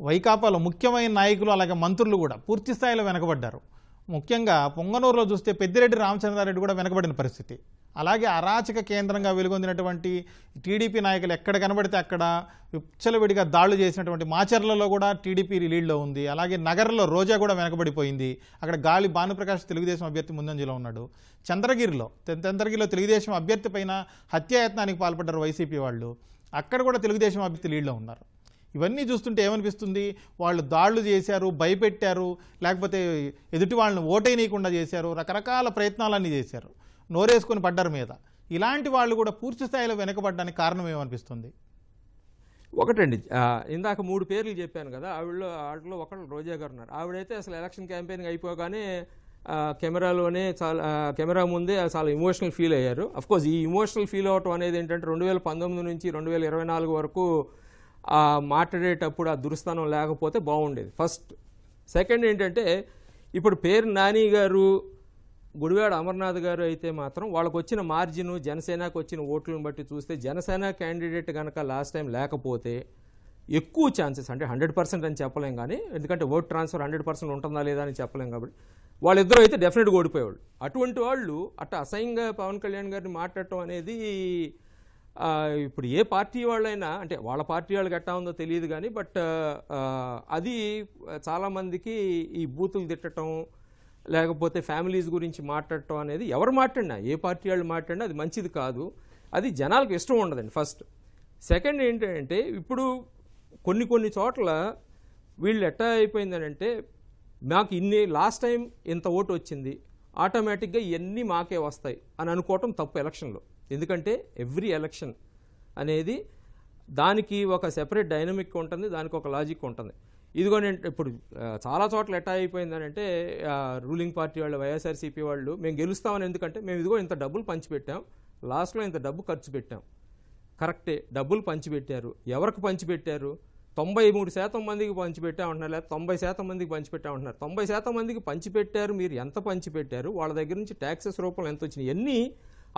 వైకాపాలో ముఖ్యమైన నాయకులు అలాగే మంత్రులు కూడా పూర్తి స్థాయిలో వెనకబడ్డారు ముఖ్యంగా పొంగనూరులో చూస్తే పెద్దిరెడ్డి రామచంద్రారెడ్డి కూడా వెనకబడిన పరిస్థితి అలాగే అరాచక కేంద్రంగా వెలుగొందినటువంటి టీడీపీ నాయకులు ఎక్కడ కనబడితే అక్కడ విచ్చలవిడిగా దాడులు చేసినటువంటి మాచర్లలో కూడా టీడీపీ లీడ్లో ఉంది అలాగే నగరంలో రోజా కూడా వెనకబడిపోయింది అక్కడ గాలి భానుప్రకాష్ తెలుగుదేశం అభ్యర్థి ముందంజలో ఉన్నాడు చంద్రగిరిలో చంద్రగిరిలో తెలుగుదేశం అభ్యర్థి పైన హత్యాయత్నానికి పాల్పడ్డారు వైసీపీ వాళ్ళు అక్కడ కూడా తెలుగుదేశం అభ్యర్థి లీడ్లో ఉన్నారు ఇవన్నీ చూస్తుంటే ఏమనిపిస్తుంది వాళ్ళు దాడులు చేశారు భయపెట్టారు లేకపోతే ఎదుటి వాళ్ళని ఓటేనియకుండా చేశారు రకరకాల ప్రయత్నాలన్నీ చేశారు నోరేసుకొని పడ్డారు మీద ఇలాంటి వాళ్ళు కూడా పూర్తి స్థాయిలో వెనకబడ్డానికి కారణం ఏమనిపిస్తుంది
ఒకటండి ఇందాక మూడు పేర్లు చెప్పాను కదా ఆవిడలో వాటిలో ఒకళ్ళు రోజా గారు ఉన్నారు ఆవిడైతే అసలు ఎలక్షన్ క్యాంపెయిన్ అయిపోగానే కెమెరాలోనే చాలా కెమెరా ముందే చాలా ఇమోషనల్ ఫీల్ అయ్యారు కోర్స్ ఈ ఇమోషనల్ ఫీల్ అవటం అనేది ఏంటంటే రెండు వేల పంతొమ్మిది నుంచి రెండు వేల ఇరవై నాలుగు వరకు మాట్లాడేటప్పుడు ఆ దురుస్థానం లేకపోతే బాగుండేది ఫస్ట్ సెకండ్ ఏంటంటే ఇప్పుడు పేరు నాని గారు గుడివాడ అమర్నాథ్ గారు అయితే మాత్రం వాళ్ళకు వచ్చిన మార్జిన్ జనసేనకు వచ్చిన ఓట్లను బట్టి చూస్తే జనసేన క్యాండిడేట్ కనుక లాస్ట్ టైం లేకపోతే ఎక్కువ ఛాన్సెస్ అంటే హండ్రెడ్ పర్సెంట్ అని చెప్పలేం కానీ ఎందుకంటే ఓట్ ట్రాన్స్ఫర్ హండ్రెడ్ పర్సెంట్ ఉంటుందా లేదా అని చెప్పలేం కాబట్టి వాళ్ళిద్దరూ అయితే డెఫినెట్గా ఓడిపోయేవాళ్ళు అటువంటి వాళ్ళు అట్ట అసహ్యంగా పవన్ కళ్యాణ్ గారిని మాట్లాడటం అనేది ఇప్పుడు ఏ పార్టీ వాళ్ళైనా అంటే వాళ్ళ పార్టీ వాళ్ళకి ఎట్టా ఉందో తెలియదు కానీ బట్ అది చాలామందికి ఈ బూతులు తిట్టడం లేకపోతే ఫ్యామిలీస్ గురించి మాట్లాడటం అనేది ఎవరు మాట్లాడినా ఏ పార్టీ వాళ్ళు మాట్లాడినా అది మంచిది కాదు అది జనాలకు ఇష్టం ఉండదండి ఫస్ట్ సెకండ్ ఏంటంటే ఇప్పుడు కొన్ని కొన్ని చోట్ల వీళ్ళు ఎట్టా అయిపోయిందనంటే మాకు ఇన్ని లాస్ట్ టైం ఇంత ఓటు వచ్చింది ఆటోమేటిక్గా ఇవన్నీ మాకే వస్తాయి అని అనుకోవటం తప్పు ఎలక్షన్లో ఎందుకంటే ఎవ్రీ ఎలక్షన్ అనేది దానికి ఒక సెపరేట్ డైనమిక్ ఉంటుంది దానికి ఒక లాజిక్ ఉంటుంది ఇదిగోండి ఇప్పుడు చాలా చోట్ల ఎట్టా అయిపోయిందని అంటే రూలింగ్ పార్టీ వాళ్ళు వైఎస్ఆర్సీపీ వాళ్ళు మేము గెలుస్తామని ఎందుకంటే మేము ఇదిగో ఇంత డబ్బులు పంచిపెట్టాం లాస్ట్లో ఇంత డబ్బు ఖర్చు పెట్టాం కరెక్టే డబ్బులు పంచిపెట్టారు ఎవరికి పంచిపెట్టారు తొంభై మూడు శాతం మందికి ఉంటున్నారు లేదా తొంభై శాతం మందికి ఉంటున్నారు తొంభై శాతం మందికి పంచిపెట్టారు మీరు ఎంత పంచిపెట్టారు వాళ్ళ దగ్గర నుంచి ట్యాక్సెస్ రూపంలో ఎంత వచ్చినాయి ఎన్ని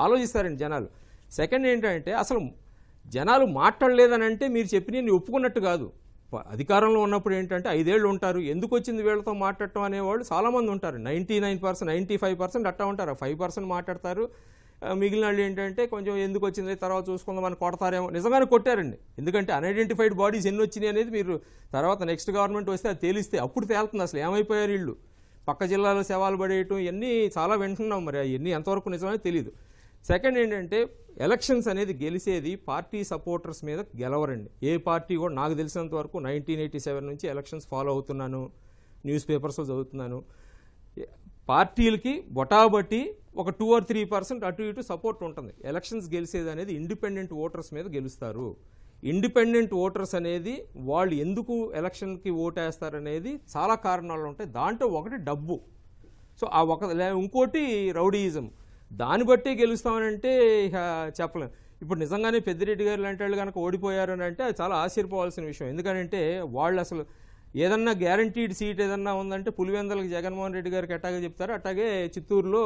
ఆలోచిస్తారండి జనాలు సెకండ్ ఏంటంటే అసలు జనాలు మాట్లాడలేదనంటే మీరు చెప్పిన ఒప్పుకున్నట్టు కాదు అధికారంలో ఉన్నప్పుడు ఏంటంటే ఐదేళ్ళు ఉంటారు ఎందుకు వచ్చింది వీళ్ళతో మాట్లాడటం అనేవాళ్ళు చాలామంది ఉంటారు ninety nine percent ninety five percent అట్టా ఉంటారు ఫైవ్ పర్సెంట్ మాట్లాడతారు మిగిలిన వాళ్ళు ఏంటంటే కొంచెం ఎందుకు వచ్చింది తర్వాత చూసుకుందాం అని కొడతారేమో నిజంగానే కొట్టారండి ఎందుకంటే అన్ఐడెంటిఫైడ్ బాడీస్ ఎన్ని వచ్చినాయి అనేది మీరు తర్వాత నెక్స్ట్ గవర్నమెంట్ వస్తే అది తేలిస్తే అప్పుడు తేలుతుంది అసలు ఏమైపోయారు వీళ్ళు పక్క జిల్లాలో సేవలు పడేయటం ఇవన్నీ చాలా వింటున్నాం మరి అవన్నీ ఎంతవరకు నిజమని తెలియదు సెకండ్ ఏంటంటే ఎలక్షన్స్ అనేది గెలిచేది పార్టీ సపోర్టర్స్ మీద గెలవరండి ఏ పార్టీ కూడా నాకు తెలిసినంత వరకు నైన్టీన్ ఎయిటీ సెవెన్ నుంచి ఎలక్షన్స్ ఫాలో అవుతున్నాను న్యూస్ పేపర్స్లో చదువుతున్నాను పార్టీలకి బొటాబట్టి ఒక టూ ఆర్ త్రీ పర్సెంట్ అటు ఇటు సపోర్ట్ ఉంటుంది ఎలక్షన్స్ గెలిచేది అనేది ఇండిపెండెంట్ ఓటర్స్ మీద గెలుస్తారు ఇండిపెండెంట్ ఓటర్స్ అనేది వాళ్ళు ఎందుకు ఎలక్షన్కి ఓటేస్తారు అనేది చాలా కారణాలు ఉంటాయి దాంట్లో ఒకటి డబ్బు సో ఆ ఒక ఇంకోటి రౌడీయిజం దాన్ని బట్టి గెలుస్తామనంటే ఇక చెప్పలేం ఇప్పుడు నిజంగానే పెద్దిరెడ్డి గారు లాంటి వాళ్ళు కనుక ఓడిపోయారు అని అంటే అది చాలా ఆశ్చర్యపోవాల్సిన విషయం ఎందుకంటే వాళ్ళు అసలు ఏదన్నా గ్యారంటీడ్ సీట్ ఏదన్నా ఉందంటే పులివెందలకు జగన్మోహన్ రెడ్డి గారికి అట్టాగే చెప్తారు అట్టాగే చిత్తూరులో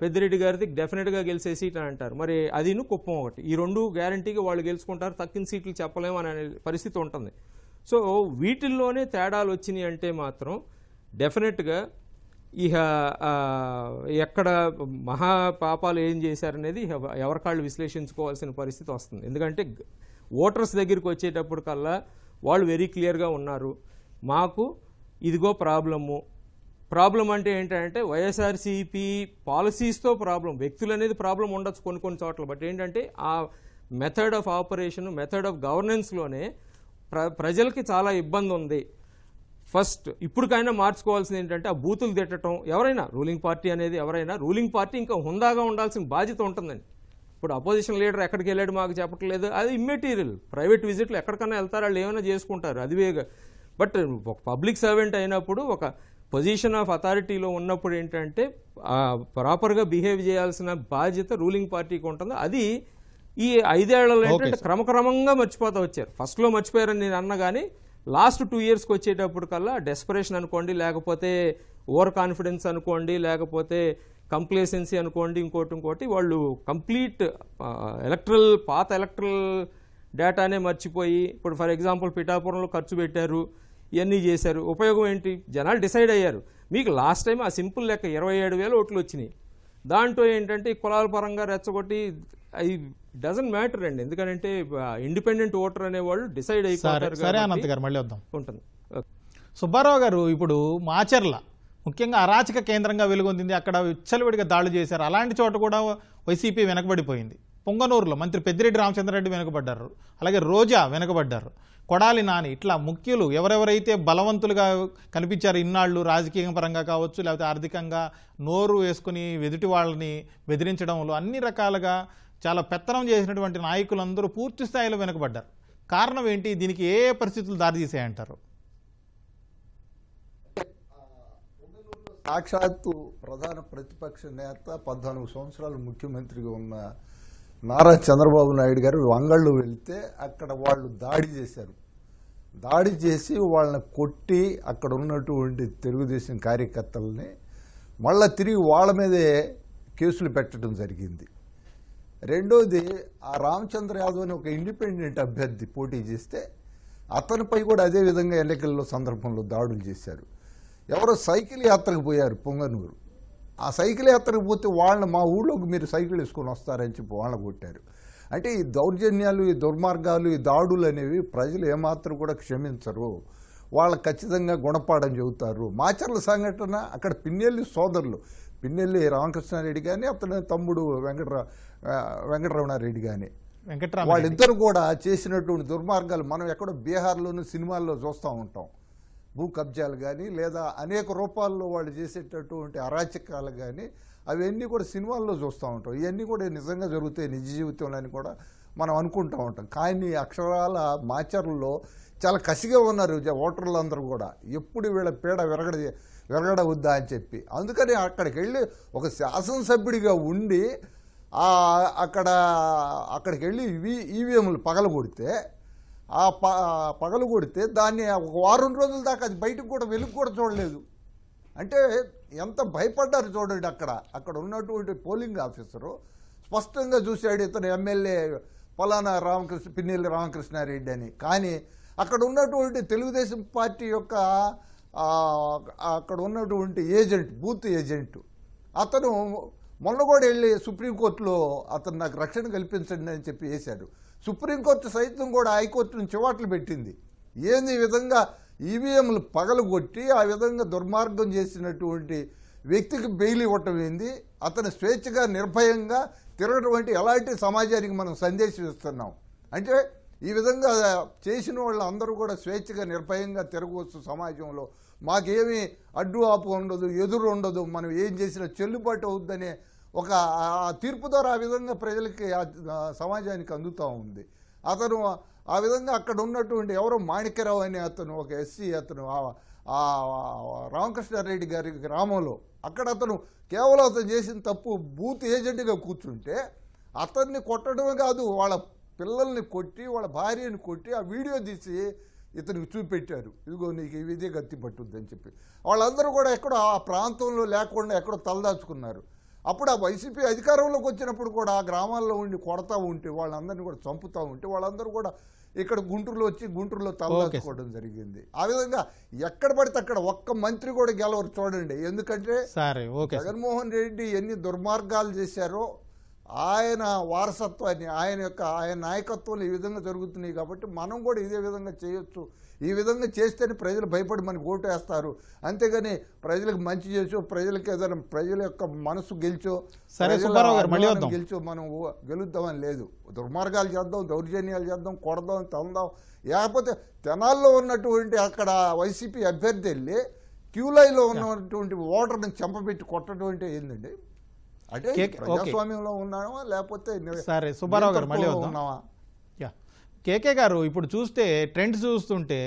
పెద్దిరెడ్డి గారిది డెఫినెట్గా గెలిచే సీట్ అని అంటారు మరి అదిను కుప్పం ఒకటి ఈ రెండు గ్యారంటీగా వాళ్ళు గెలుచుకుంటారు తక్కిన సీట్లు చెప్పలేము అనే పరిస్థితి ఉంటుంది సో వీటిల్లోనే తేడాలు వచ్చినాయి అంటే మాత్రం డెఫినెట్గా ఇహ ఎక్కడ మహా పాపాలు ఏం చేశారనేది ఎవరికాళ్ళు విశ్లేషించుకోవాల్సిన పరిస్థితి వస్తుంది ఎందుకంటే ఓటర్స్ దగ్గరికి వచ్చేటప్పుడు కల్లా వాళ్ళు వెరీ క్లియర్గా ఉన్నారు మాకు ఇదిగో ప్రాబ్లము ప్రాబ్లం అంటే ఏంటంటే వైఎస్ఆర్సీపీ పాలసీస్తో ప్రాబ్లం వ్యక్తులు అనేది ప్రాబ్లం ఉండొచ్చు కొన్ని కొన్ని చోట్ల బట్ ఏంటంటే ఆ method of operation method of గవర్నెన్స్లోనే ప్ర ప్రజలకి చాలా ఇబ్బంది ఉంది ఫస్ట్ ఇప్పటికైనా మార్చుకోవాల్సింది ఏంటంటే ఆ బూతులు తిట్టడం ఎవరైనా రూలింగ్ పార్టీ అనేది ఎవరైనా రూలింగ్ పార్టీ ఇంకా హుందాగా ఉండాల్సిన బాధ్యత ఉంటుందండి ఇప్పుడు అపోజిషన్ లీడర్ ఎక్కడికి వెళ్ళాడు మాకు చెప్పట్లేదు అది ఇమ్మెటీరియల్ ప్రైవేట్ విజిట్లు ఎక్కడికైనా వెళ్తారు వాళ్ళు ఏమైనా చేసుకుంటారు అది వేగా బట్ ఒక పబ్లిక్ సర్వెంట్ అయినప్పుడు ఒక పొజిషన్ ఆఫ్ అథారిటీలో ఉన్నప్పుడు ఏంటంటే ప్రాపర్గా బిహేవ్ చేయాల్సిన బాధ్యత రూలింగ్ పార్టీకి ఉంటుంది అది ఈ ఐదేళ్లలో ఏంటంటే క్రమక్రమంగా మర్చిపోతా వచ్చారు ఫస్ట్లో మర్చిపోయారని నేను అన్న కానీ లాస్ట్ టూ ఇయర్స్కి వచ్చేటప్పుడు కల్లా డెస్పరేషన్ అనుకోండి లేకపోతే ఓవర్ కాన్ఫిడెన్స్ అనుకోండి లేకపోతే కంప్లేసెన్సీ అనుకోండి ఇంకోటి ఇంకోటి వాళ్ళు కంప్లీట్ ఎలక్ట్రల్ పాత ఎలక్ట్రల్ డేటానే మర్చిపోయి ఇప్పుడు ఫర్ ఎగ్జాంపుల్ పిఠాపురంలో ఖర్చు పెట్టారు ఇవన్నీ చేశారు ఉపయోగం ఏంటి జనాలు డిసైడ్ అయ్యారు మీకు లాస్ట్ టైం ఆ సింపుల్ లెక్క ఇరవై ఏడు వేలు ఓట్లు వచ్చినాయి దాంట్లో ఏంటంటే కులాల పరంగా రెచ్చగొట్టి ఐ డజన్ మ్యాటర్ అండి ఎందుకంటే ఇండిపెండెంట్ ఓటర్ అనేవాళ్ళు డిసైడ్ అయిపోతారు సరే గారు
మళ్ళీ వద్దాం ఉంటుంది సుబ్బారావు గారు ఇప్పుడు మాచర్ల ముఖ్యంగా అరాచక కేంద్రంగా వెలుగొందింది అక్కడ విచ్చలవిడిగా దాడులు చేశారు అలాంటి చోట కూడా వైసీపీ వెనకబడిపోయింది పొంగనూరులో మంత్రి పెద్దిరెడ్డి రెడ్డి వెనుకబడ్డారు అలాగే రోజా వెనుకబడ్డారు కొడాలి నాని ఇట్లా ముఖ్యులు ఎవరెవరైతే బలవంతులుగా కనిపించారు ఇన్నాళ్ళు రాజకీయ పరంగా కావచ్చు లేకపోతే ఆర్థికంగా నోరు వేసుకుని వెదుటి వాళ్ళని బెదిరించడంలో అన్ని రకాలుగా చాలా పెత్తనం చేసినటువంటి నాయకులందరూ పూర్తి స్థాయిలో వెనుకబడ్డారు కారణం ఏంటి దీనికి ఏ పరిస్థితులు దారితీసాయంటారు
సాక్షాత్తు ప్రధాన ప్రతిపక్ష నేత పద్నాలుగు సంవత్సరాలు ముఖ్యమంత్రిగా ఉన్న నారా చంద్రబాబు నాయుడు గారు వంగళ్ళు వెళితే అక్కడ వాళ్ళు దాడి చేశారు దాడి చేసి వాళ్ళని కొట్టి అక్కడ ఉన్నటువంటి తెలుగుదేశం కార్యకర్తలని మళ్ళీ తిరిగి వాళ్ళ మీదే కేసులు పెట్టడం జరిగింది రెండోది ఆ రామచంద్ర యాదవ్ అని ఒక ఇండిపెండెంట్ అభ్యర్థి పోటీ చేస్తే అతనిపై కూడా అదే విధంగా ఎన్నికల్లో సందర్భంలో దాడులు చేశారు ఎవరో సైకిల్ యాత్రకు పోయారు పొంగనూరు ఆ సైకిల్ యాత్రకు పోతే వాళ్ళని మా ఊళ్ళోకి మీరు సైకిల్ వేసుకొని వస్తారని చెప్పి వాళ్ళని కొట్టారు అంటే ఈ దౌర్జన్యాలు ఈ దుర్మార్గాలు ఈ దాడులు అనేవి ప్రజలు ఏమాత్రం కూడా క్షమించరు వాళ్ళు ఖచ్చితంగా గుణపాఠం చెబుతారు మాచర్ల సంఘటన అక్కడ పిన్నెల్లి సోదరులు పిన్నెల్లి రామకృష్ణారెడ్డి కానీ అతని తమ్ముడు వెంకటరా వెంకటరమణారెడ్డి కానీ వాళ్ళిద్దరు కూడా చేసినటువంటి దుర్మార్గాలు మనం ఎక్కడో బీహార్లోనూ సినిమాల్లో చూస్తూ ఉంటాం భూ కబ్జాలు కానీ లేదా అనేక రూపాల్లో వాళ్ళు చేసేటటువంటి అరాచకాలు కానీ అవన్నీ కూడా సినిమాల్లో చూస్తూ ఉంటాం ఇవన్నీ కూడా నిజంగా జరుగుతాయి నిజ జీవితంలో కూడా మనం అనుకుంటూ ఉంటాం కానీ అక్షరాల మాచర్లలో చాలా కసిగా ఉన్నారు ఓటర్లు అందరూ కూడా ఎప్పుడు వీళ్ళ పీడ విరగడ విరగడవద్దా అని చెప్పి అందుకని అక్కడికి వెళ్ళి ఒక శాసనసభ్యుడిగా ఉండి అక్కడ అక్కడికి వెళ్ళి ఈవీఎంలు పగలగొడితే ఆ ప పగలగొడితే దాన్ని ఒక వారం రోజుల దాకా అది బయటకు కూడా వెలుగు కూడా చూడలేదు అంటే ఎంత భయపడ్డారు చూడండి అక్కడ అక్కడ ఉన్నటువంటి పోలింగ్ ఆఫీసరు స్పష్టంగా చూశాడు ఇతను ఎమ్మెల్యే పలానా రామకృష్ణ పిన్నెల్లి రామకృష్ణారెడ్డి అని కానీ అక్కడ ఉన్నటువంటి తెలుగుదేశం పార్టీ యొక్క అక్కడ ఉన్నటువంటి ఏజెంట్ బూత్ ఏజెంట్ అతను మొన్న కూడా వెళ్ళి సుప్రీంకోర్టులో అతను నాకు రక్షణ కల్పించండి అని చెప్పి వేశాడు సుప్రీంకోర్టు సైతం కూడా హైకోర్టును చివాట్లు పెట్టింది ఏంది విధంగా ఈవీఎంలు పగలగొట్టి ఆ విధంగా దుర్మార్గం చేసినటువంటి వ్యక్తికి బెయిల్ ఇవ్వటం ఏంది అతను స్వేచ్ఛగా నిర్భయంగా తిరగటువంటి ఎలాంటి సమాజానికి మనం సందేశం ఇస్తున్నాం అంటే ఈ విధంగా చేసిన వాళ్ళందరూ కూడా స్వేచ్ఛగా నిర్భయంగా తిరగవచ్చు సమాజంలో మాకేమీ అడ్డు ఆపు ఉండదు ఎదురు ఉండదు మనం ఏం చేసినా చెల్లుబాటు అవుద్దనే ఒక తీర్పు ద్వారా ఆ విధంగా ప్రజలకి సమాజానికి అందుతూ ఉంది అతను ఆ విధంగా అక్కడ ఉన్నటువంటి ఎవరో మాణిక్యరావు అనే అతను ఒక ఎస్సీ అతను రామకృష్ణారెడ్డి గారి గ్రామంలో అక్కడ అతను కేవలం అతను చేసిన తప్పు బూత్ ఏజెంట్గా కూర్చుంటే అతన్ని కొట్టడమే కాదు వాళ్ళ పిల్లల్ని కొట్టి వాళ్ళ భార్యని కొట్టి ఆ వీడియో తీసి ఇతనికి చూపెట్టారు ఇదిగో నీకు ఇదే గత్తి పట్టుద్ది అని చెప్పి వాళ్ళందరూ కూడా ఎక్కడో ఆ ప్రాంతంలో లేకుండా ఎక్కడో తలదాచుకున్నారు అప్పుడు ఆ వైసీపీ అధికారంలోకి వచ్చినప్పుడు కూడా ఆ గ్రామాల్లో ఉండి కొడతా ఉంటే వాళ్ళందరినీ కూడా చంపుతూ ఉంటే వాళ్ళందరూ కూడా ఇక్కడ గుంటూరులో వచ్చి గుంటూరులో తలదాచుకోవడం జరిగింది ఆ విధంగా ఎక్కడ పడితే అక్కడ ఒక్క మంత్రి కూడా గెలవరు చూడండి ఎందుకంటే జగన్మోహన్ రెడ్డి ఎన్ని దుర్మార్గాలు చేశారో ఆయన వారసత్వాన్ని ఆయన యొక్క ఆయన నాయకత్వం ఈ విధంగా జరుగుతున్నాయి కాబట్టి మనం కూడా ఇదే విధంగా చేయొచ్చు ఈ విధంగా చేస్తేనే ప్రజలు భయపడి మనకు ఓటు వేస్తారు అంతేగాని ప్రజలకు మంచి చేసో ప్రజలకు ఏదైనా ప్రజల యొక్క మనసు గెలిచో గెలిచో మనం గెలుద్దామని లేదు దుర్మార్గాలు చేద్దాం దౌర్జన్యాలు చేద్దాం కొడదాం తందాం లేకపోతే తెనాల్లో ఉన్నటువంటి అక్కడ వైసీపీ అభ్యర్థి వెళ్ళి క్యూలైలో ఉన్నటువంటి ఓటర్ని చెంపబెట్టి కొట్టడం అంటే ఏంటండి అంటే ప్రజాస్వామ్యంలో ఉన్నామా లేకపోతే సరే సుబ్బారావు గారు మళ్ళీ ఉన్నావా
కేకే గారు ఇప్పుడు చూస్తే ట్రెండ్ చూస్తుంటే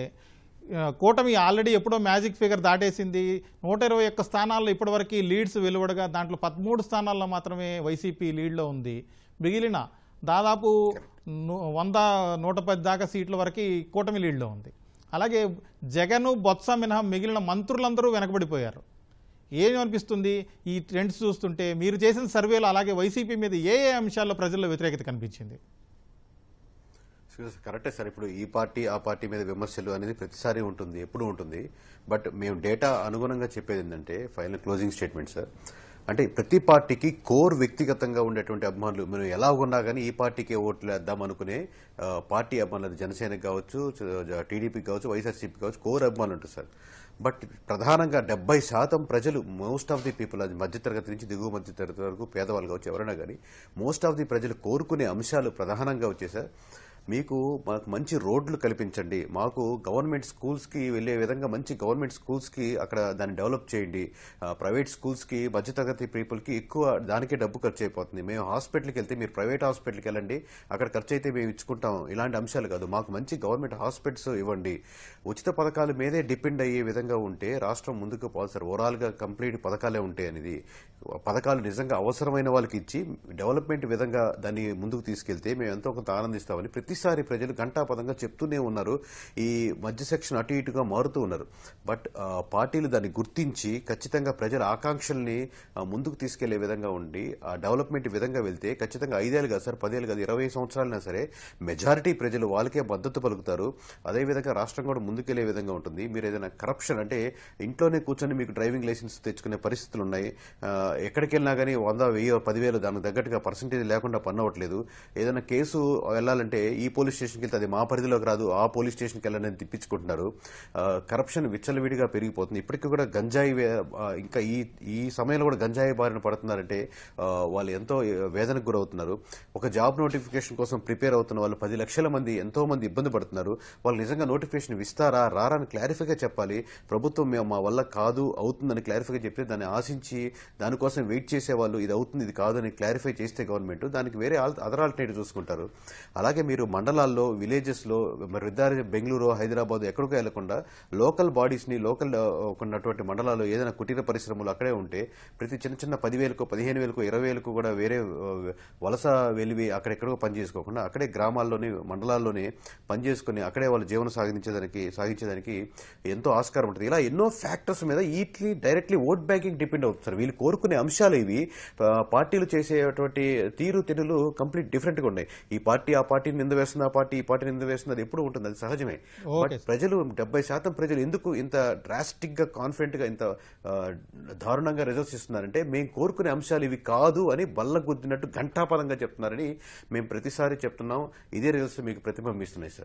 కూటమి ఆల్రెడీ ఎప్పుడో మ్యాజిక్ ఫిగర్ దాటేసింది నూట ఇరవై ఒక్క స్థానాల్లో ఇప్పటివరకు లీడ్స్ వెలువడగా దాంట్లో పదమూడు స్థానాల్లో మాత్రమే వైసీపీ లీడ్లో ఉంది మిగిలిన దాదాపు వంద నూట పది దాకా సీట్ల వరకు కూటమి లీడ్లో ఉంది అలాగే జగను బొత్స మినహా మిగిలిన మంత్రులందరూ వెనకబడిపోయారు ఏమనిపిస్తుంది ఈ ట్రెండ్స్ చూస్తుంటే మీరు చేసిన సర్వేలో అలాగే వైసీపీ మీద ఏ ఏ అంశాల్లో ప్రజల్లో వ్యతిరేకత కనిపించింది
కరెక్టే సార్ ఇప్పుడు ఈ పార్టీ ఆ పార్టీ మీద విమర్శలు అనేది ప్రతిసారి ఉంటుంది ఎప్పుడు ఉంటుంది బట్ మేము డేటా అనుగుణంగా చెప్పేది ఏంటంటే ఫైనల్ క్లోజింగ్ స్టేట్మెంట్ సార్ అంటే ప్రతి పార్టీకి కోర్ వ్యక్తిగతంగా ఉండేటువంటి అభిమానులు మనం ఎలా ఉన్నా కానీ ఈ పార్టీకే ఓట్లు వేద్దాం అనుకునే పార్టీ అభిమానులు జనసేనకు కావచ్చు టీడీపీకి కావచ్చు వైఎస్ఆర్సీపీ కావచ్చు కోర్ అభిమానులు ఉంటారు సార్ బట్ ప్రధానంగా డెబ్బై శాతం ప్రజలు మోస్ట్ ఆఫ్ ది పీపుల్ అది మధ్యతరగతి నుంచి దిగువ మధ్యతరగతి వరకు పేదవాళ్ళు కావచ్చు ఎవరైనా కానీ మోస్ట్ ఆఫ్ ది ప్రజలు కోరుకునే అంశాలు ప్రధానంగా వచ్చేసారు మీకు మాకు మంచి రోడ్లు కల్పించండి మాకు గవర్నమెంట్ స్కూల్స్కి వెళ్ళే విధంగా మంచి గవర్నమెంట్ స్కూల్స్కి అక్కడ దాన్ని డెవలప్ చేయండి ప్రైవేట్ స్కూల్స్కి మధ్యతరగతి పీపుల్కి ఎక్కువ దానికే డబ్బు ఖర్చు అయిపోతుంది మేము హాస్పిటల్కి వెళ్తే మీరు ప్రైవేట్ హాస్పిటల్కి వెళ్ళండి అక్కడ ఖర్చు అయితే మేము ఇచ్చుకుంటాం ఇలాంటి అంశాలు కాదు మాకు మంచి గవర్నమెంట్ హాస్పిటల్స్ ఇవ్వండి ఉచిత పథకాల మీదే డిపెండ్ అయ్యే విధంగా ఉంటే రాష్ట్రం ముందుకు పోవాలి సార్ ఓవరాల్గా కంప్లీట్ పథకాలే ఉంటాయి అనేది పథకాలు నిజంగా అవసరమైన వాళ్ళకి ఇచ్చి డెవలప్మెంట్ విధంగా దాన్ని ముందుకు తీసుకెళ్తే మేము ఎంతో కొంత ఆనందిస్తామని ప్రతి ప్రతిసారి ప్రజలు గంటాపదంగా చెప్తూనే ఉన్నారు ఈ మధ్య సెక్షన్ అటు ఇటుగా మారుతూ ఉన్నారు బట్ పార్టీలు దాన్ని గుర్తించి ఖచ్చితంగా ప్రజల ఆకాంక్షల్ని ముందుకు తీసుకెళ్లే విధంగా ఉండి ఆ డెవలప్మెంట్ విధంగా వెళ్తే ఖచ్చితంగా ఐదేళ్ళు కాదు సార్ పదేళ్ళు కాదు ఇరవై సంవత్సరాలైనా సరే మెజారిటీ ప్రజలు వాళ్ళకే మద్దతు పలుకుతారు అదేవిధంగా రాష్ట్రం కూడా ముందుకెళ్లే విధంగా ఉంటుంది మీరు ఏదైనా కరప్షన్ అంటే ఇంట్లోనే కూర్చొని మీకు డ్రైవింగ్ లైసెన్స్ తెచ్చుకునే పరిస్థితులు ఉన్నాయి ఎక్కడికెళ్ళినా కానీ వంద వెయ్యి పదివేలు దానికి తగ్గట్టుగా పర్సంటేజ్ లేకుండా పన్ను అవ్వట్లేదు ఏదైనా కేసు వెళ్ళాలంటే ఈ ఈ పోలీస్ స్టేషన్కి వెళ్తే అది మా పరిధిలోకి రాదు ఆ పోలీస్ స్టేషన్కి వెళ్ళాలని తిప్పించుకుంటున్నారు కరప్షన్ విచ్చలవిడిగా పెరిగిపోతుంది ఇప్పటికీ కూడా గంజాయి ఇంకా ఈ ఈ సమయంలో కూడా గంజాయి బారిన పడుతున్నారంటే వాళ్ళు ఎంతో వేదనకు గురవుతున్నారు ఒక జాబ్ నోటిఫికేషన్ కోసం ప్రిపేర్ అవుతున్న వాళ్ళు పది లక్షల మంది ఎంతో మంది ఇబ్బంది పడుతున్నారు వాళ్ళు నిజంగా నోటిఫికేషన్ ఇస్తారా రారా అని క్లారిఫైగా చెప్పాలి ప్రభుత్వం మేము మా వల్ల కాదు అవుతుందని క్లారిఫైగా చెప్తే దాన్ని ఆశించి దానికోసం వెయిట్ చేసే వాళ్ళు ఇది అవుతుంది ఇది కాదు అని క్లారిఫై చేస్తే గవర్నమెంట్ దానికి వేరే అదర్ ఆల్టర్నేటివ్ చూసుకుంటారు అలాగే మీరు మండలాల్లో విలేజెస్లో మరి బెంగళూరు హైదరాబాద్ ఎక్కడికో వెళ్లకుండా లోకల్ బాడీస్ని లోకల్ ఉన్నటువంటి మండలాల్లో ఏదైనా కుటీర పరిశ్రమలు అక్కడే ఉంటే ప్రతి చిన్న చిన్న పదివేలకు పదిహేను వేలకు ఇరవై వేలకు కూడా వేరే వలస వెలివి అక్కడెక్కడో పని చేసుకోకుండా అక్కడే గ్రామాల్లోనే మండలాల్లోనే పనిచేసుకుని అక్కడే వాళ్ళు జీవనం సాగించేదానికి సాగించేదానికి ఎంతో ఆస్కారం ఉంటుంది ఇలా ఎన్నో ఫ్యాక్టర్స్ మీద వీటిని డైరెక్ట్లీ ఓట్ బ్యాంకింగ్ డిపెండ్ అవుతుంది వీళ్ళు కోరుకునే అంశాలు ఇవి పార్టీలు చేసేటువంటి తీరు తెనులు కంప్లీట్ డిఫరెంట్గా ఉన్నాయి ఈ పార్టీ ఆ పార్టీని నింద వేస్తున్న ఆ పార్టీ ఈ పార్టీని ఎందుకు అది ఎప్పుడు ఉంటుంది అది సహజమే బట్ ప్రజలు డెబ్బై శాతం ప్రజలు ఎందుకు ఇంత డ్రాస్టిక్ గా కాన్ఫిడెంట్ గా ఇంత దారుణంగా రిజల్ట్స్ ఇస్తున్నారంటే మేము కోరుకునే అంశాలు ఇవి కాదు అని బల్ల గుద్దినట్టు ఘంటాపదంగా చెప్తున్నారని మేము ప్రతిసారి చెప్తున్నాం ఇదే రిజల్ట్స్ మీకు ప్రతిబింబిస్తున్నాయి సార్